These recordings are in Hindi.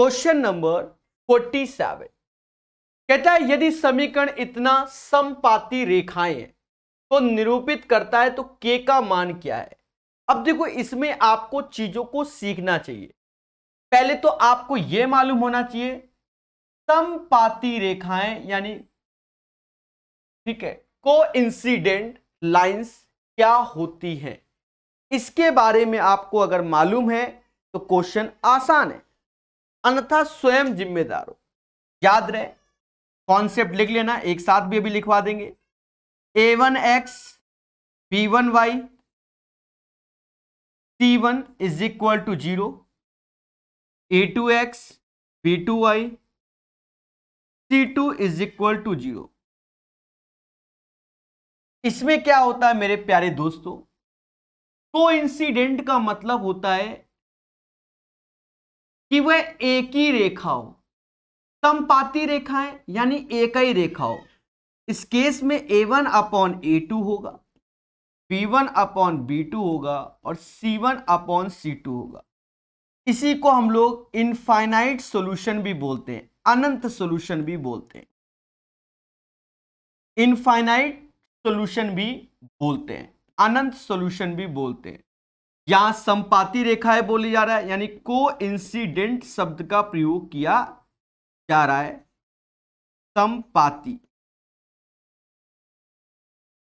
क्वेश्चन नंबर फोर्टी सेवन कहता है यदि समीकरण इतना समपाती रेखाएं हैं तो निरूपित करता है तो के का मान क्या है अब देखो इसमें आपको चीजों को सीखना चाहिए पहले तो आपको यह मालूम होना चाहिए समपाती रेखाएं यानी ठीक है को इंसिडेंट लाइन्स क्या होती हैं इसके बारे में आपको अगर मालूम है तो क्वेश्चन आसान है अन्यथा स्वयं जिम्मेदार हो याद रहे कॉन्सेप्ट लिख लेना एक साथ भी अभी लिखवा देंगे A one X B one Y T one is equal to zero A two X B two Y T two is equal to zero इसमें क्या होता है मेरे प्यारे दोस्तों को इंसिडेंट का मतलब होता है कि वह एक ही रेखा हो समपाती रेखाएं यानी एक ही रेखा हो इस केस में A one upon A two होगा B one upon B two होगा और सी वन अपॉन सी टू होगा इसी को हम लोग इनफाइनाइट सॉल्यूशन भी बोलते हैं अनंत सॉल्यूशन भी बोलते हैं इनफाइनाइट सॉल्यूशन भी बोलते हैं अनंत सॉल्यूशन भी बोलते हैं यहां संपाति रेखा है बोली जा रहा है यानी को इंसिडेंट शब्द का प्रयोग किया जा रहा है संपाति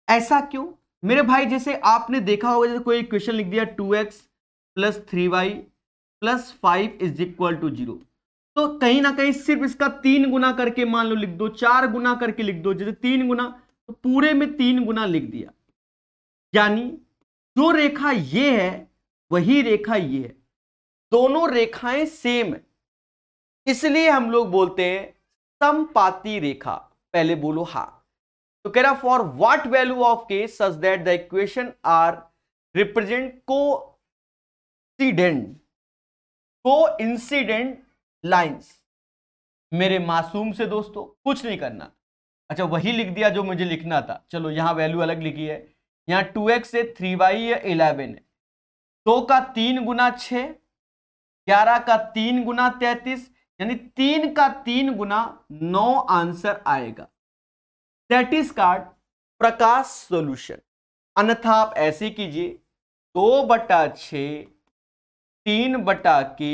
ऐसा क्यों मेरे भाई जैसे आपने देखा होगा जैसे कोई क्वेश्चन लिख दिया two x plus three Y plus five is equal to zero तो कहीं ना कहीं सिर्फ इसका तीन गुना करके मान लो लिख दो चार गुना करके लिख दो जैसे तीन गुना तो पूरे में तीन गुना लिख दिया यानी जो रेखा ये है वही रेखा ये है दोनों रेखाएं सेम है इसलिए हम लोग बोलते हैं समपाती रेखा पहले बोलो हा तो कह रहा for what value of K such that the equation are represent coincident coincident lines मेरे मासूम से दोस्तों कुछ नहीं करना अच्छा वही लिख दिया जो मुझे लिखना था चलो यहां वैल्यू अलग लिखी है यहाँ टू एक्स है थ्री वाई है इलेवन है दो का तीन गुना छ ग्यारह का तीन गुना तैतीस यानी तीन का तीन गुना नौ आंसर आएगा तैतीस कार्ड प्रकाश सॉल्यूशन अन्यथा आप ऐसे कीजिए दो बटा छ तीन बटा के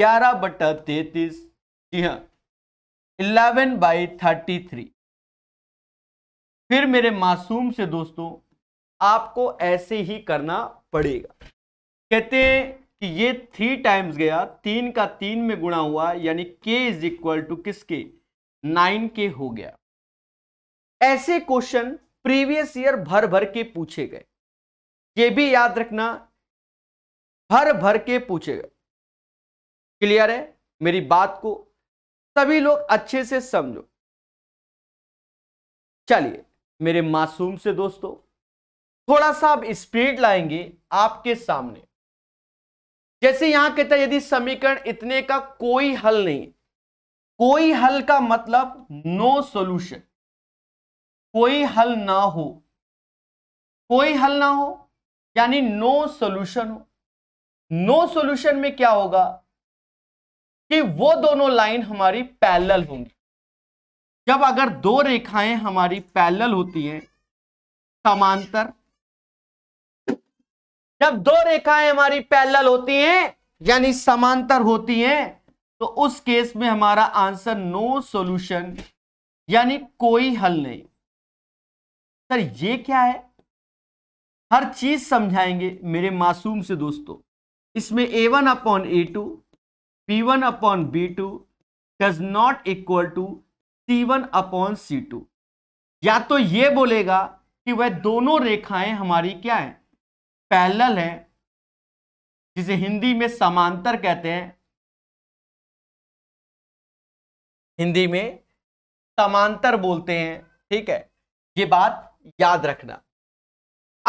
ग्यारह बटा तैतीस जी हाँ इलेवन बाई थर्टी थ्री फिर मेरे मासूम से दोस्तों आपको ऐसे ही करना पड़ेगा कहते हैं कि ये थ्री टाइम्स गया तीन का तीन में गुणा हुआ यानी के इज इक्वल टू किसके नाइन के हो गया ऐसे क्वेश्चन प्रीवियस ईयर भर भर के पूछे गए ये भी याद रखना भर भर के पूछे गए क्लियर है मेरी बात को सभी लोग अच्छे से समझो चलिए मेरे मासूम से दोस्तों थोड़ा सा आप स्पीड लाएंगे आपके सामने जैसे यहां कहता है यदि समीकरण इतने का कोई हल नहीं कोई हल का मतलब नो सॉल्यूशन कोई हल ना हो कोई हल ना हो यानी नो सॉल्यूशन हो नो सॉल्यूशन में क्या होगा कि वो दोनों लाइन हमारी पैरेलल होंगी जब अगर दो रेखाएं हमारी पैरेलल होती हैं समांतर जब दो रेखाएं हमारी पैरेलल होती हैं यानी समांतर होती हैं तो उस केस में हमारा आंसर नो सॉल्यूशन यानी कोई हल नहीं सर ये क्या है हर चीज समझाएंगे मेरे मासूम से दोस्तों इसमें A one upon A two P one upon B two does not equal to C one upon C two या तो ये बोलेगा कि वह दोनों रेखाएं हमारी क्या है पैरेलल है जिसे हिंदी में समांतर कहते हैं हिंदी में समांतर बोलते हैं ठीक है ये बात याद रखना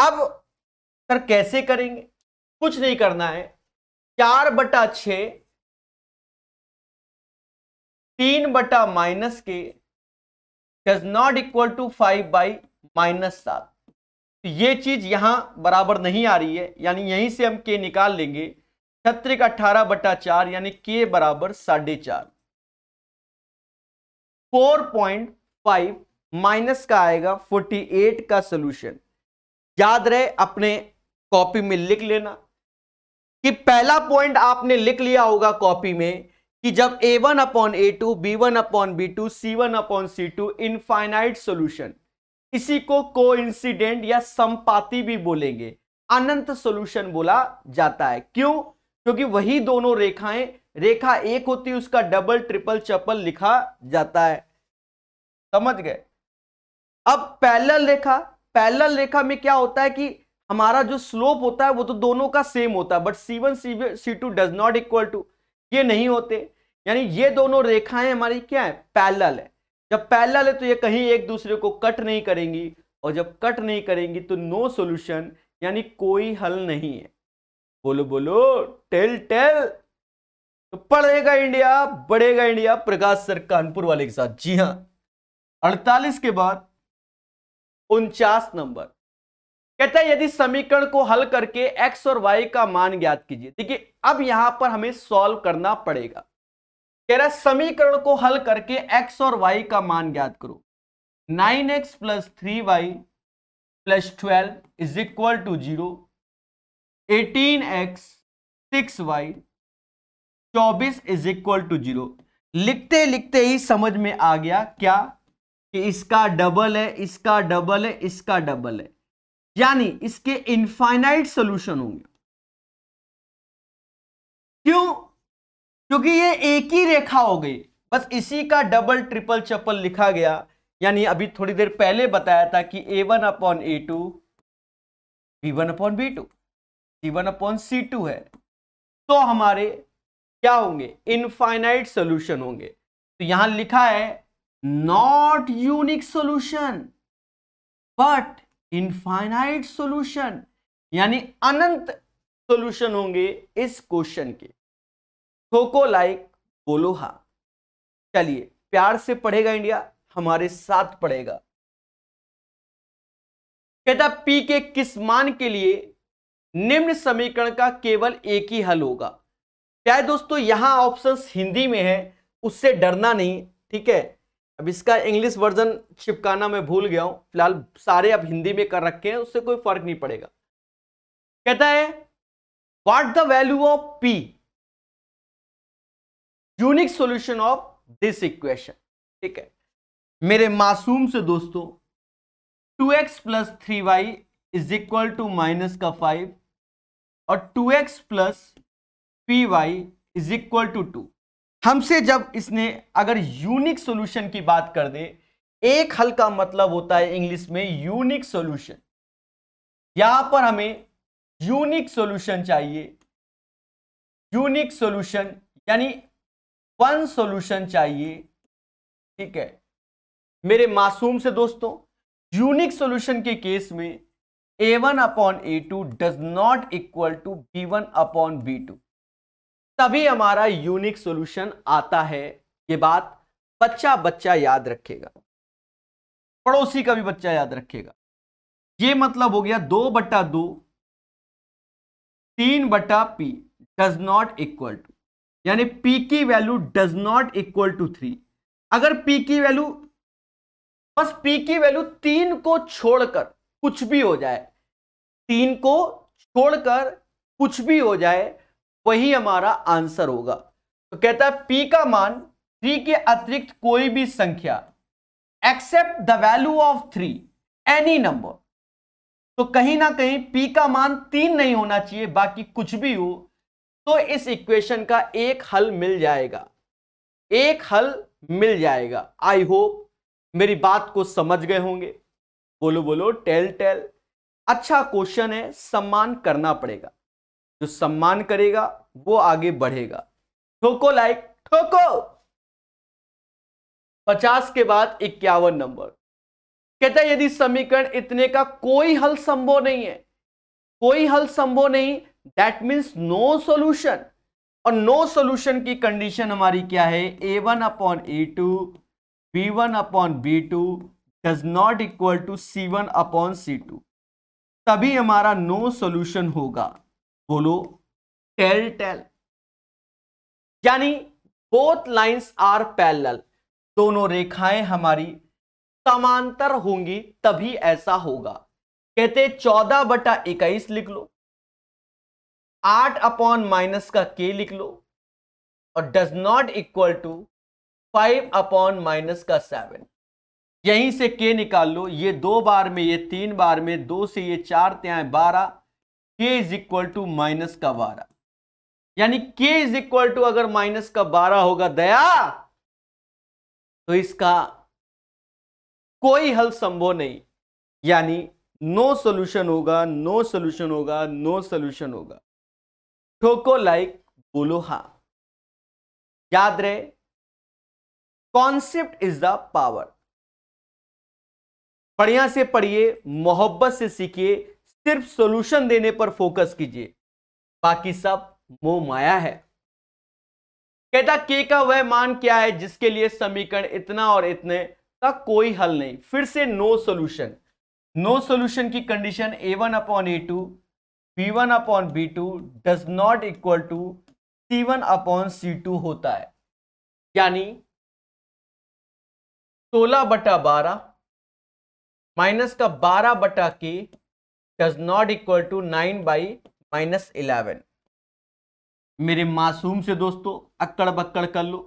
अब सर कैसे करेंगे कुछ नहीं करना है चार बटा छः तीन बटा minus K does not equal to five by minus सात तो ये चीज यहां बराबर नहीं आ रही है यानी यहीं से हम के निकाल लेंगे छत्र का अठारह बटा चार यानी के बराबर साढ़े चार फोर पॉइंट फाइव माइनस का आएगा फोर्टी एट का सोल्यूशन याद रहे अपने कॉपी में लिख लेना कि पहला पॉइंट आपने लिख लिया होगा कॉपी में कि जब A one upon A two B one upon B two C one upon C two infinite solution इसी को को या संपाति भी बोलेंगे अनंत सोल्यूशन बोला जाता है क्यों क्योंकि वही दोनों रेखाएं रेखा एक होती है उसका डबल ट्रिपल चपल लिखा जाता है समझ गए अब पैरेलल रेखा पैरेलल रेखा में क्या होता है कि हमारा जो स्लोप होता है वो तो दोनों का सेम होता है but C one C two does not equal to ये नहीं होते यानी ये दोनों रेखाएं हमारी क्या है पैलल है जब पैलल है तो ये कहीं एक दूसरे को कट नहीं करेंगी और जब कट नहीं करेंगी तो नो सोल्यूशन यानी कोई हल नहीं है बोलो बोलो टेल टेल तो पढ़ेगा इंडिया बढ़ेगा इंडिया प्रकाश सर कानपुर वाले के साथ जी हाँ अड़तालीस के बाद उनचास नंबर कहता है यदि समीकरण को हल करके x और y का मान ज्ञात कीजिए देखिए अब यहां पर हमें सॉल्व करना पड़ेगा कह रहा है समीकरण को हल करके x और y का मान ज्ञात करो 9x X plus three Y plus twelve is equal to zero eighteen X six Y चौबीस इज इक्वल टू जीरो लिखते लिखते ही समझ में आ गया क्या कि इसका डबल है इसका डबल है इसका डबल है यानी इसके इनफाइनाइट सोल्यूशन होंगे क्यों क्योंकि ये एक ही रेखा हो गई बस इसी का डबल ट्रिपल चप्पल लिखा गया यानी अभी थोड़ी देर पहले बताया था कि A one upon A two B one upon B two C one upon C two है तो हमारे क्या होंगे इनफाइनाइट सोल्यूशन होंगे तो यहां लिखा है not unique solution but infinite solution यानी अनंत सॉल्यूशन होंगे इस क्वेश्चन के खोको लाइक बोलो हा चलिए प्यार से पढ़ेगा इंडिया हमारे साथ पढ़ेगा कहता पी के किस मान के लिए निम्न समीकरण का केवल एक ही हल होगा प्यारे दोस्तों यहां ऑप्शंस हिंदी में है उससे डरना नहीं ठीक है अब इसका इंग्लिश वर्जन चिपकाना मैं भूल गया हूं फिलहाल सारे आप हिंदी में कर रखे हैं उससे कोई फर्क नहीं पड़ेगा कहता है what the value of P unique solution of this equation ठीक है मेरे मासूम से दोस्तों two x plus three Y is equal to minus का फाइव और two x plus P Y is equal to two हमसे जब इसने अगर यूनिक सॉल्यूशन की बात कर दे एक हल का मतलब होता है इंग्लिश में यूनिक सॉल्यूशन यहां पर हमें यूनिक सॉल्यूशन चाहिए यूनिक सॉल्यूशन यानी वन सॉल्यूशन चाहिए ठीक है मेरे मासूम से दोस्तों यूनिक सॉल्यूशन के केस में A one upon A two does not equal to B one upon B two तभी हमारा यूनिक सॉल्यूशन आता है ये बात बच्चा बच्चा याद रखेगा पड़ोसी का भी बच्चा याद रखेगा ये मतलब हो गया दो बटा दो तीन बटा P does not equal to यानी पी की value does not equal to three अगर पी की वैल्यू बस पी की वैल्यू तीन को छोड़कर कुछ भी हो जाए तीन को छोड़कर कुछ भी हो जाए वही हमारा आंसर होगा तो कहता है पी का मान थ्री के अतिरिक्त कोई भी संख्या except the value of three any number तो कहीं ना कहीं पी का मान तीन नहीं होना चाहिए बाकी कुछ भी हो तो इस इक्वेशन का एक हल मिल जाएगा एक हल मिल जाएगा आई होप मेरी बात को समझ गए होंगे बोलो बोलो टेल टेल अच्छा क्वेश्चन है सम्मान करना पड़ेगा जो सम्मान करेगा वो आगे बढ़ेगा ठोको लाइक ठोको पचास के बाद इक्यावन नंबर कहता है यदि समीकरण इतने का कोई हल संभव नहीं है कोई हल संभव नहीं दैट मीन्स नो सोल्यूशन और नो सोल्यूशन की कंडीशन हमारी क्या है a one upon A two B one upon B two does not equal to C one upon C two तभी हमारा नो सोल्यूशन होगा बोलो टेल टेल यानी बोथ लाइंस आर पैरेलल दोनों रेखाएं हमारी समांतर होंगी तभी ऐसा होगा कहते चौदह बटा इक्कीस लिख लो आठ अपॉन माइनस का के लिख लो और does not equal to five upon minus का सेवन यहीं से के निकाल लो ये दो बार में ये तीन बार में दो से ये चार त्याय बारह के इज इक्वल टू माइनस का बारह यानी के इज इक्वल टू अगर माइनस का बारह होगा दया तो इसका कोई हल संभव नहीं यानी नो सोल्यूशन होगा नो सोल्यूशन होगा नो सोल्यूशन होगा ठोको लाइक बोलो हा याद रहे कॉन्सेप्ट इज द पावर बढ़िया से पढ़िए मोहब्बत से सीखिए सिर्फ सॉल्यूशन देने पर फोकस कीजिए बाकी सब मोह माया है कहता के का वह मान क्या है जिसके लिए समीकरण इतना और इतने का कोई हल नहीं फिर से नो सॉल्यूशन नो सॉल्यूशन की condition a one upon A two B one upon B two does not equal to C one upon C two होता है यानी सोलह बटा बारह माइनस का बारह बटा k does not equal to nine by minus eleven मेरे मासूम से दोस्तों अक्कड़ बक्कड़ कर लो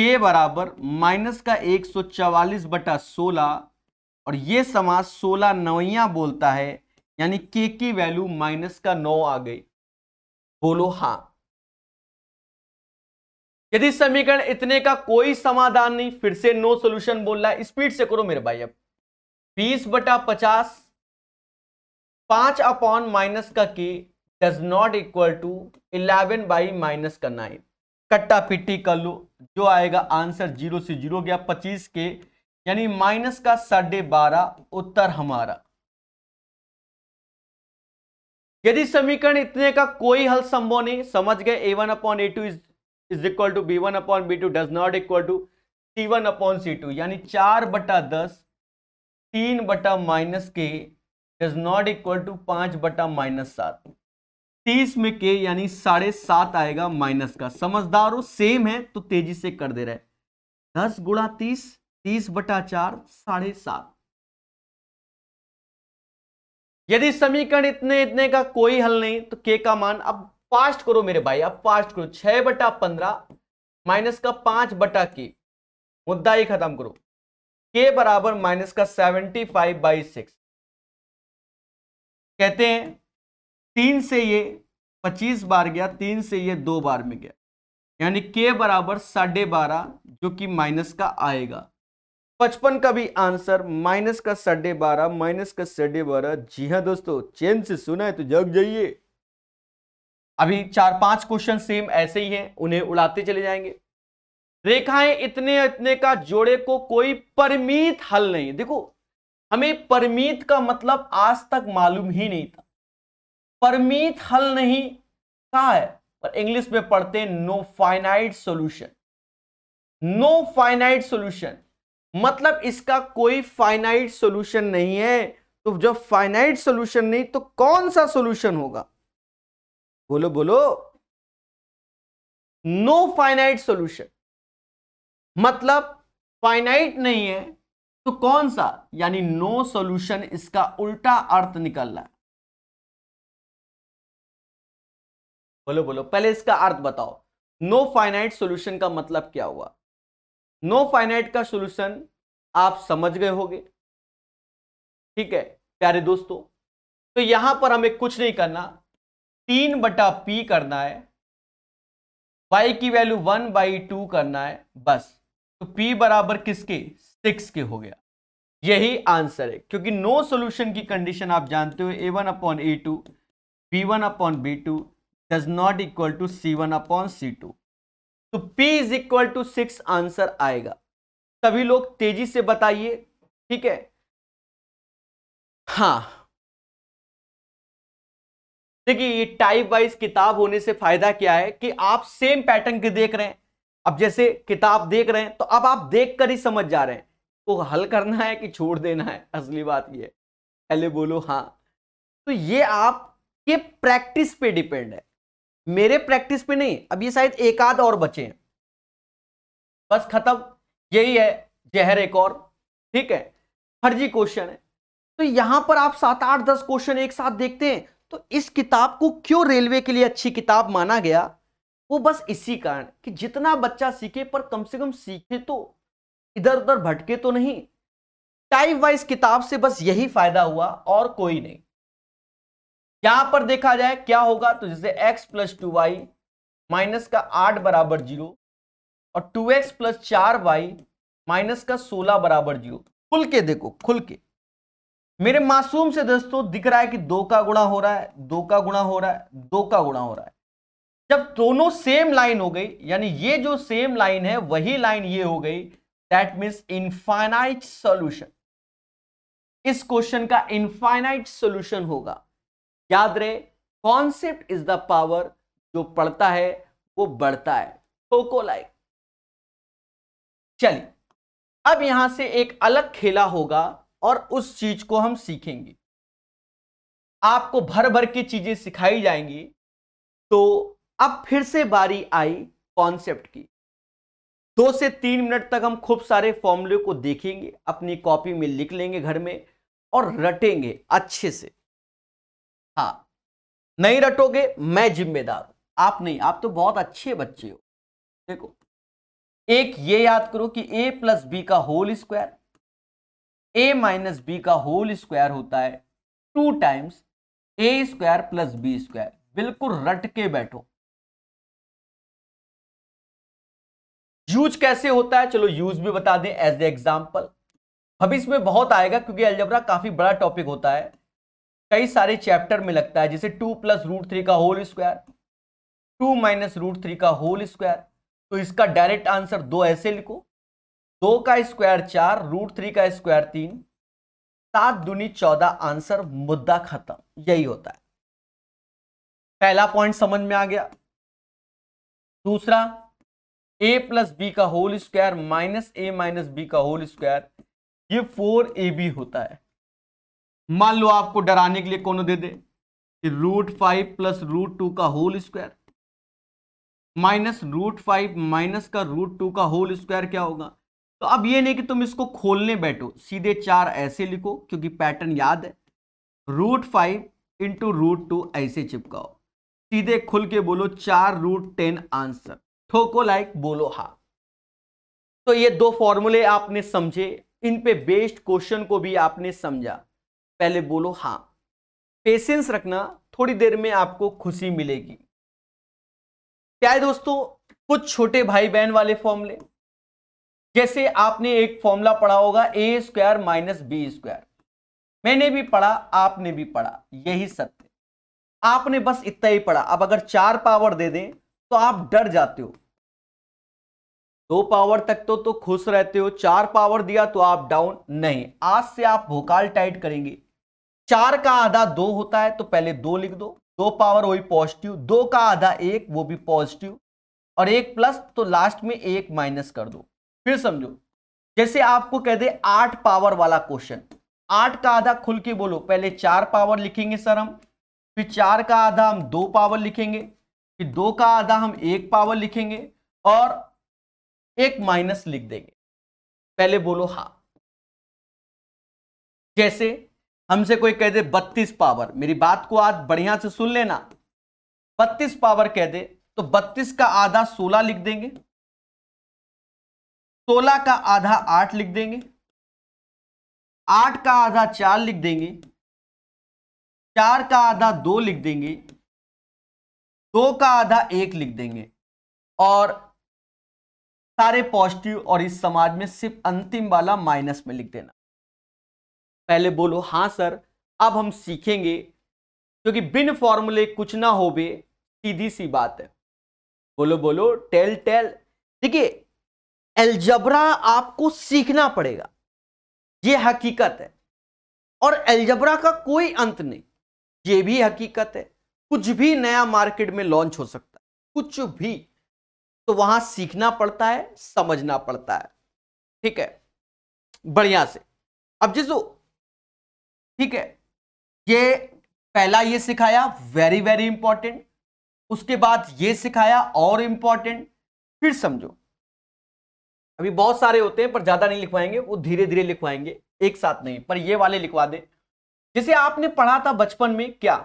के बराबर माइनस का एक सौ चवालीस बटा सोलह और ये समाज सोलह नवैया बोलता है यानी के की वैल्यू माइनस का नौ आ गई बोलो हाँ यदि समीकरण इतने का कोई समाधान नहीं फिर से नो सॉल्यूशन बोल रहा है स्पीड से करो मेरे भाई अब बीस बटा पचास पांच अपॉन माइनस का k does not equal to eleven by minus का नाइन कट्टा पिट्टी कर लो जो आएगा आंसर जीरो से जीरो गया पच्चीस के यानी माइनस का साढ़े बारह उत्तर हमारा यदि समीकरण इतने का कोई हल संभव नहीं समझ गए a one upon A two is is equal to B one upon B two does not equal to C one upon C two यानी चार बटा दस तीन बटा माइनस के इज नॉट इक्वल टू पांच बटा माइनस सात तीस में के यानी साढ़े सात आएगा माइनस का समझदार हो सेम है तो तेजी से कर दे रहे दस गुणा तीस तीस बटा चार साढ़े सात यदि समीकरण इतने इतने का कोई हल नहीं तो के का मान अब पास्ट करो मेरे भाई अब पास्ट करो छह बटा पंद्रह माइनस का पांच बटा के मुद्दा ही खत्म करो के बराबर माइनस का सेवेंटी फाइव बाई सिक्स कहते हैं तीन से ये पच्चीस बार गया तीन से ये दो बार में गया यानी के बराबर साढ़े बारह जो कि माइनस का आएगा पचपन का भी आंसर माइनस का साढ़े बारह माइनस का साढ़े बारह जी हाँ दोस्तों चेन से सुना है तो जग जाइए अभी चार पांच क्वेश्चन सेम ऐसे ही हैं उन्हें उड़ाते चले जाएंगे रेखाएं इतने इतने का जोड़े को कोई परमित हल नहीं देखो हमें परमीत का मतलब आज तक मालूम ही नहीं था परमीत हल नहीं कहा है पर इंग्लिश में पढ़ते no finite solution no finite solution मतलब इसका कोई फाइनाइट सॉल्यूशन नहीं है तो जब फाइनाइट सॉल्यूशन नहीं तो कौन सा सॉल्यूशन होगा बोलो बोलो नो फाइनाइट सॉल्यूशन मतलब फाइनाइट नहीं है तो कौन सा यानी नो सॉल्यूशन इसका उल्टा अर्थ निकल रहा है बोलो बोलो पहले इसका अर्थ बताओ नो फाइनाइट सॉल्यूशन का मतलब क्या हुआ नो फाइनाइट का सॉल्यूशन आप समझ गए होंगे ठीक है प्यारे दोस्तों तो यहां पर हमें कुछ नहीं करना तीन बटा पी करना है वाई की वैल्यू वन बाई टू करना है बस तो पी बराबर किसके सिक्स के हो गया यही आंसर है क्योंकि नो सॉल्यूशन की कंडीशन आप जानते हो a one upon A two B one upon B two does not equal to C one upon C two तो P is equal to six answer आएगा सभी लोग तेजी से बताइए ठीक है हाँ देखिए ये टाइप वाइज किताब होने से फायदा क्या है कि आप सेम पैटर्न के देख रहे हैं अब जैसे किताब देख रहे हैं तो अब आप देख कर ही समझ जा रहे हैं तो हल करना है कि छोड़ देना है असली बात यह पहले बोलो हाँ तो ये आप ये प्रैक्टिस पे डिपेंड है मेरे प्रैक्टिस पे नहीं अब ये शायद एक आध और बचे हैं बस खत्म यही है जहर एक और ठीक है फर्जी क्वेश्चन है तो यहां पर आप सात आठ दस क्वेश्चन एक साथ देखते हैं तो इस किताब को क्यों रेलवे के लिए अच्छी किताब माना गया वो बस इसी कारण कि जितना बच्चा सीखे पर कम से कम सीखे तो इधर उधर भटके तो नहीं टाइप वाइज किताब से बस यही फायदा हुआ और कोई नहीं यहां पर देखा जाए क्या होगा तो जैसे x plus two y minus का आठ बराबर जीरो और टू एक्स प्लस चार वाई माइनस का सोलह बराबर जीरो खुल के देखो खुल के मेरे मासूम से दोस्तों दिख रहा है कि दो का गुणा हो रहा है दो का गुणा हो रहा है दो का गुणा हो रहा है जब दोनों सेम लाइन हो गई यानी ये जो सेम लाइन है वही लाइन ये हो गई दैट मीन्स इनफाइनाइट सॉल्यूशन इस क्वेश्चन का इनफाइनाइट सॉल्यूशन होगा याद रहे कॉन्सेप्ट इज द पावर जो पढ़ता है वो बढ़ता है ठोको लाइक चलिए अब यहां से एक अलग खेला होगा और उस चीज को हम सीखेंगे आपको भर भर की चीजें सिखाई जाएंगी तो अब फिर से बारी आई कॉन्सेप्ट की दो से तीन मिनट तक हम खूब सारे फॉर्मूले को देखेंगे अपनी कॉपी में लिख लेंगे घर में और रटेंगे अच्छे से हाँ नहीं रटोगे मैं जिम्मेदार हूं आप नहीं आप तो बहुत अच्छे बच्चे हो देखो एक ये याद करो कि a प्लस बी का whole square a minus b का होल स्क्वायर होता है two times a square plus B square बिल्कुल रट के बैठो यूज कैसे होता है चलो यूज भी बता दें एज एग्जाम्पल अब इसमें बहुत आएगा क्योंकि एल्जबरा काफी बड़ा टॉपिक होता है कई सारे चैप्टर में लगता है जैसे टू प्लस रूट थ्री का whole square two minus root three का होल स्क्वायर तो इसका डायरेक्ट आंसर दो ऐसे लिखो दो का स्क्वायर चार रूट थ्री का स्क्वायर तीन सात दुनी चौदह आंसर मुद्दा खत्म यही होता है पहला पॉइंट समझ में आ गया दूसरा ए प्लस बी का whole square minus a minus b का होल स्क्वायर ये फोर ए बी होता है मान लो आपको डराने के लिए कौन दे दे कि root five plus root two का whole square minus root five minus का रूट टू का होल स्क्वायर क्या होगा तो अब ये नहीं कि तुम इसको खोलने बैठो सीधे चार ऐसे लिखो क्योंकि पैटर्न याद है root five into root two ऐसे चिपकाओ सीधे खुल के बोलो चार रूट टेन आंसर होको लाइक बोलो हा तो ये दो फॉर्मूले आपने समझे इन पे बेस्ड क्वेश्चन को भी आपने समझा पहले बोलो हाँ पेशेंस रखना थोड़ी देर में आपको खुशी मिलेगी प्यारे दोस्तों कुछ छोटे भाई बहन वाले फॉर्मूले जैसे आपने एक फॉर्मूला पढ़ा होगा a square minus b square मैंने भी पढ़ा आपने भी पढ़ा यही सत्य आपने बस इतना ही पढ़ा अब अगर चार पावर दे दें तो आप डर जाते हो दो पावर तक तो तो खुश रहते हो चार पावर दिया तो आप डाउन नहीं आज से आप भोकाल टाइट करेंगे चार का आधा दो होता है तो पहले दो लिख दो दो पावर वही पॉजिटिव दो का आधा एक वो भी पॉजिटिव और एक प्लस तो लास्ट में एक माइनस कर दो फिर समझो जैसे आपको कह दे आठ पावर वाला क्वेश्चन आठ का आधा खुल के बोलो पहले चार पावर लिखेंगे सर हम फिर चार का आधा हम दो पावर लिखेंगे फिर दो का आधा हम एक पावर लिखेंगे और एक माइनस लिख देंगे पहले बोलो हा जैसे हमसे कोई कह दे बत्तीस पावर मेरी बात को आज बढ़िया से सुन लेना बत्तीस पावर कह दे तो बत्तीस का आधा सोलह लिख देंगे सोलह का आधा आठ लिख देंगे आठ का आधा चार लिख देंगे चार का आधा दो लिख देंगे दो का आधा एक लिख देंगे और सारे पॉजिटिव और इस समाज में सिर्फ अंतिम वाला माइनस में लिख देना पहले बोलो हाँ सर अब हम सीखेंगे क्योंकि बिन फॉर्मूले कुछ ना हो बे सीधी सी बात है बोलो बोलो टेल टेल देखिए एल्जबरा आपको सीखना पड़ेगा ये हकीकत है और एल्जबरा का कोई अंत नहीं ये भी हकीकत है कुछ भी नया मार्केट में लॉन्च हो सकता है कुछ भी तो वहां सीखना पड़ता है समझना पड़ता है ठीक है बढ़िया से अब जिसो ठीक है ये पहला ये सिखाया वेरी वेरी इंपॉर्टेंट उसके बाद ये सिखाया और इंपॉर्टेंट फिर समझो अभी बहुत सारे होते हैं पर ज्यादा नहीं लिखवाएंगे वो धीरे धीरे लिखवाएंगे एक साथ नहीं पर ये वाले लिखवा दे जैसे आपने पढ़ा था बचपन में क्या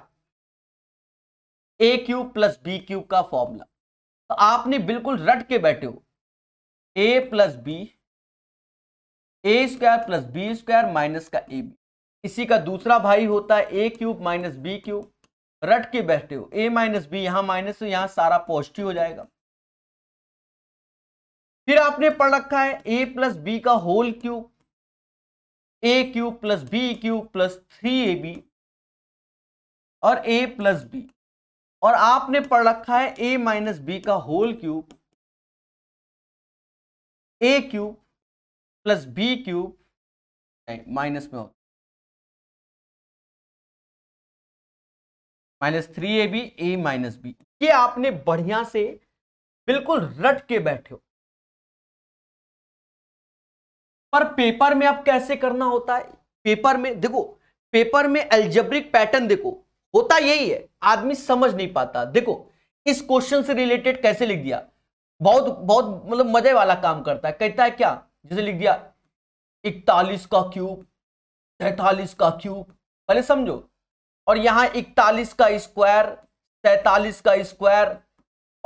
a cube plus b cube का फॉर्मूला तो आपने बिल्कुल रट के बैठे हो a plus b a square plus B square minus का ए बी इसी का दूसरा भाई होता है ए क्यूब माइनस बी क्यूब रट के बैठे हो ए माइनस बी यहां माइनस हो यहां सारा पॉजिटिव हो जाएगा फिर आपने पढ़ रखा है ए प्लस बी का whole cube a cube plus B cube plus three A B और ए प्लस बी और आपने पढ़ रखा है ए माइनस बी का whole cube a cube plus B cube minus में होता minus three A b a minus b ये आपने बढ़िया से बिल्कुल रट के बैठे हो पर पेपर में आप कैसे करना होता है पेपर में देखो पेपर में एल्जेब्रिक पैटर्न देखो होता यही है आदमी समझ नहीं पाता देखो इस क्वेश्चन से रिलेटेड कैसे लिख दिया बहुत बहुत मतलब मजे वाला काम करता है कहता है क्या जैसे लिख दिया इकतालीस का क्यूब सैतालीस का क्यूब पहले समझो और यहाँ इकतालीस का स्क्वायर सैतालीस का स्क्वायर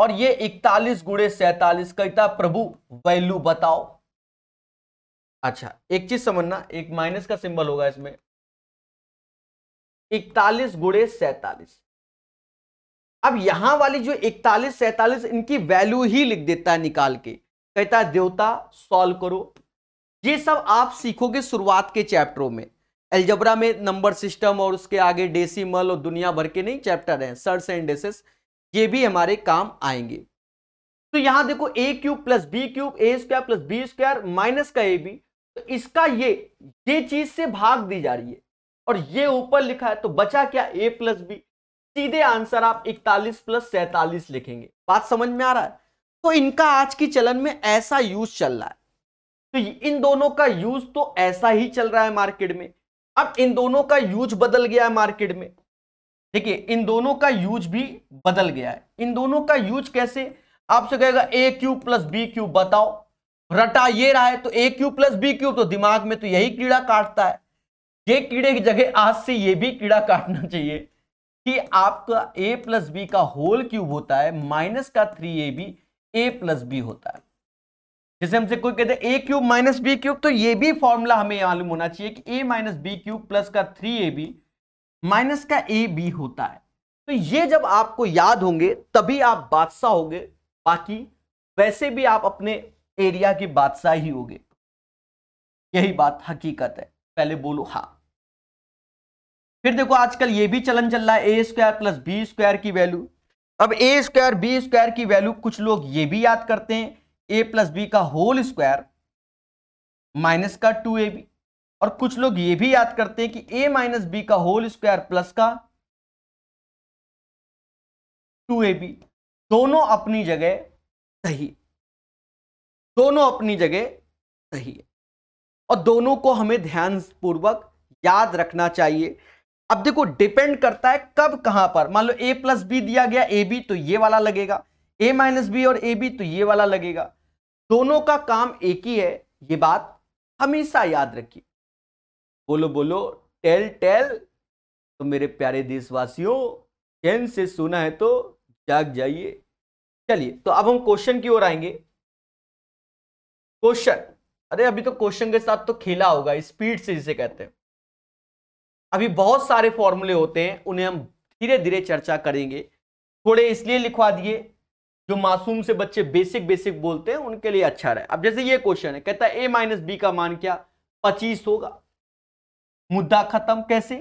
और ये इकतालीस गुड़े सैतालीस कहता प्रभु वैल्यू बताओ अच्छा एक चीज समझना एक माइनस का सिंबल होगा इसमें इकतालीस गुड़े सैतालीस अब यहां वाली जो इकतालीस सैतालीस इनकी वैल्यू ही लिख देता है निकाल के कहता है देवता सॉल्व करो ये सब आप सीखोगे शुरुआत के चैप्टरों में एल्जबरा में नंबर सिस्टम और उसके आगे डेसिमल और दुनिया भर के नहीं चैप्टर हैं सर्स एंड डेसेस ये भी हमारे काम आएंगे तो यहां देखो a cube plus B cube a square plus B square minus का ए बी तो इसका ये ये चीज से भाग दी जा रही है और ये ऊपर लिखा है तो बचा क्या ए प्लस बी सीधे आंसर आप इकतालीस प्लस सैतालीस लिखेंगे बात समझ में आ रहा है तो इनका आज की चलन में ऐसा यूज चल रहा है तो इन दोनों का यूज तो ऐसा ही चल रहा है मार्केट में अब इन दोनों का यूज बदल गया है मार्केट में ठीक है इन दोनों का यूज भी बदल गया है इन दोनों का यूज कैसे आपसे कहेगा a cube plus b cube बताओ रटा ये रहा है तो a cube plus b cube तो दिमाग में तो यही कीड़ा काटता है ये कीड़े की जगह आज से ये भी कीड़ा काटना चाहिए कि आपका ए प्लस बी का होल क्यूब होता है माइनस का three A b a plus b होता है जैसे हमसे कोई कहते हैं a cube minus b cube तो ये भी फॉर्मूला हमें मालूम होना चाहिए कि a minus b cube plus का थ्री ए बी माइनस का ए बी होता है तो ये जब आपको याद होंगे तभी आप बादशाह होंगे बाकी वैसे भी आप अपने एरिया के बादशाह ही होंगे यही बात हकीकत है पहले बोलो हाँ फिर देखो आजकल ये भी चलन चल रहा है ए स्क्वायर प्लस बी स्क्वायर की वैल्यू अब ए स्क्वायर बी स्क्वायर की वैल्यू कुछ लोग ये भी याद करते हैं ए प्लस बी का होल स्क्वायर माइनस का टू ए बी और कुछ लोग ये भी याद करते हैं कि ए माइनस बी का होल स्क्वायर प्लस का टू ए बी दोनों अपनी जगह सही दोनों अपनी जगह सही है और दोनों को हमें ध्यान पूर्वक याद रखना चाहिए अब देखो डिपेंड करता है कब कहां पर मान लो ए प्लस बी दिया गया ए बी तो ये वाला लगेगा ए माइनस बी और ए बी तो ये वाला लगेगा दोनों का काम एक ही है ये बात हमेशा याद रखिए बोलो बोलो टेल टेल तो मेरे प्यारे देशवासियों चैन से सुना है तो जाग जाइए चलिए तो अब हम क्वेश्चन की ओर आएंगे क्वेश्चन अरे अभी तो क्वेश्चन के साथ तो खेला होगा स्पीड से जिसे कहते हैं अभी बहुत सारे फॉर्मूले होते हैं उन्हें हम धीरे धीरे चर्चा करेंगे थोड़े इसलिए लिखवा दिए जो मासूम से बच्चे बेसिक बेसिक बोलते हैं उनके लिए अच्छा रहे अब जैसे ये क्वेश्चन है कहता है ए माइनस बी का मान क्या पच्चीस होगा मुद्दा खत्म कैसे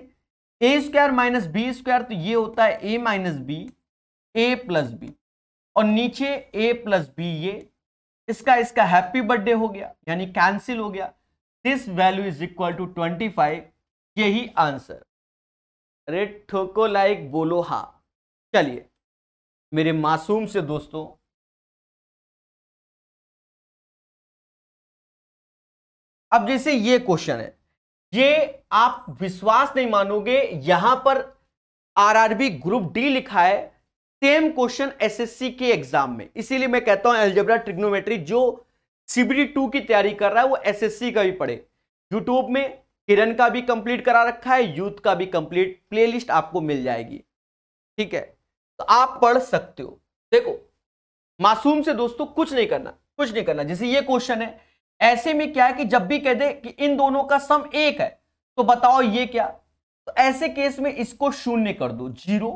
a square minus b square तो ये होता है a minus b a plus b और नीचे ए प्लस बी ये इसका इसका हैप्पी बर्थडे हो गया यानी कैंसिल हो गया this value is equal to twenty five यही आंसर अरे ठोको लाइक बोलो हा चलिए मेरे मासूम से दोस्तों अब जैसे ये क्वेश्चन है ये आप विश्वास नहीं मानोगे यहां पर आरआरबी ग्रुप डी लिखा है सेम क्वेश्चन एसएससी के एग्जाम में इसीलिए मैं कहता हूं एल्जेब्रा ट्रिग्नोमेट्री जो सीबीडी टू की तैयारी कर रहा है वो एसएससी का भी पढ़े यूट्यूब में किरण का भी कंप्लीट करा रखा है यूथ का भी कंप्लीट प्लेलिस्ट आपको मिल जाएगी ठीक है तो आप पढ़ सकते हो देखो मासूम से दोस्तों कुछ नहीं करना कुछ नहीं करना जैसे ये क्वेश्चन है ऐसे में क्या है कि जब भी कह दे कि इन दोनों का सम एक है तो बताओ ये क्या तो ऐसे केस में इसको शून्य कर दो जीरो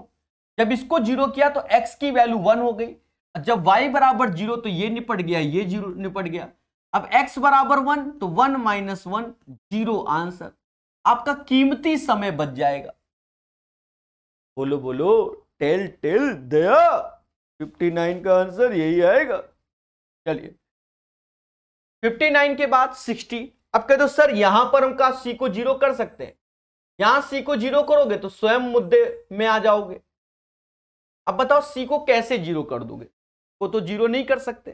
जब इसको जीरो किया तो एक्स की वैल्यू वन हो गई जब वाई बराबर जीरो तो ये निपट गया ये जीरो निपट गया अब x बराबर वन तो one minus one zero answer आपका कीमती समय बच जाएगा बोलो बोलो टेल टेल दया 59 का आंसर यही आएगा चलिए 59 के बाद 60 अब कह दो सर यहां पर हम का सी को जीरो कर सकते हैं यहां सी को जीरो करोगे तो स्वयं मुद्दे में आ जाओगे अब बताओ सी को कैसे जीरो कर दोगे को तो जीरो नहीं कर सकते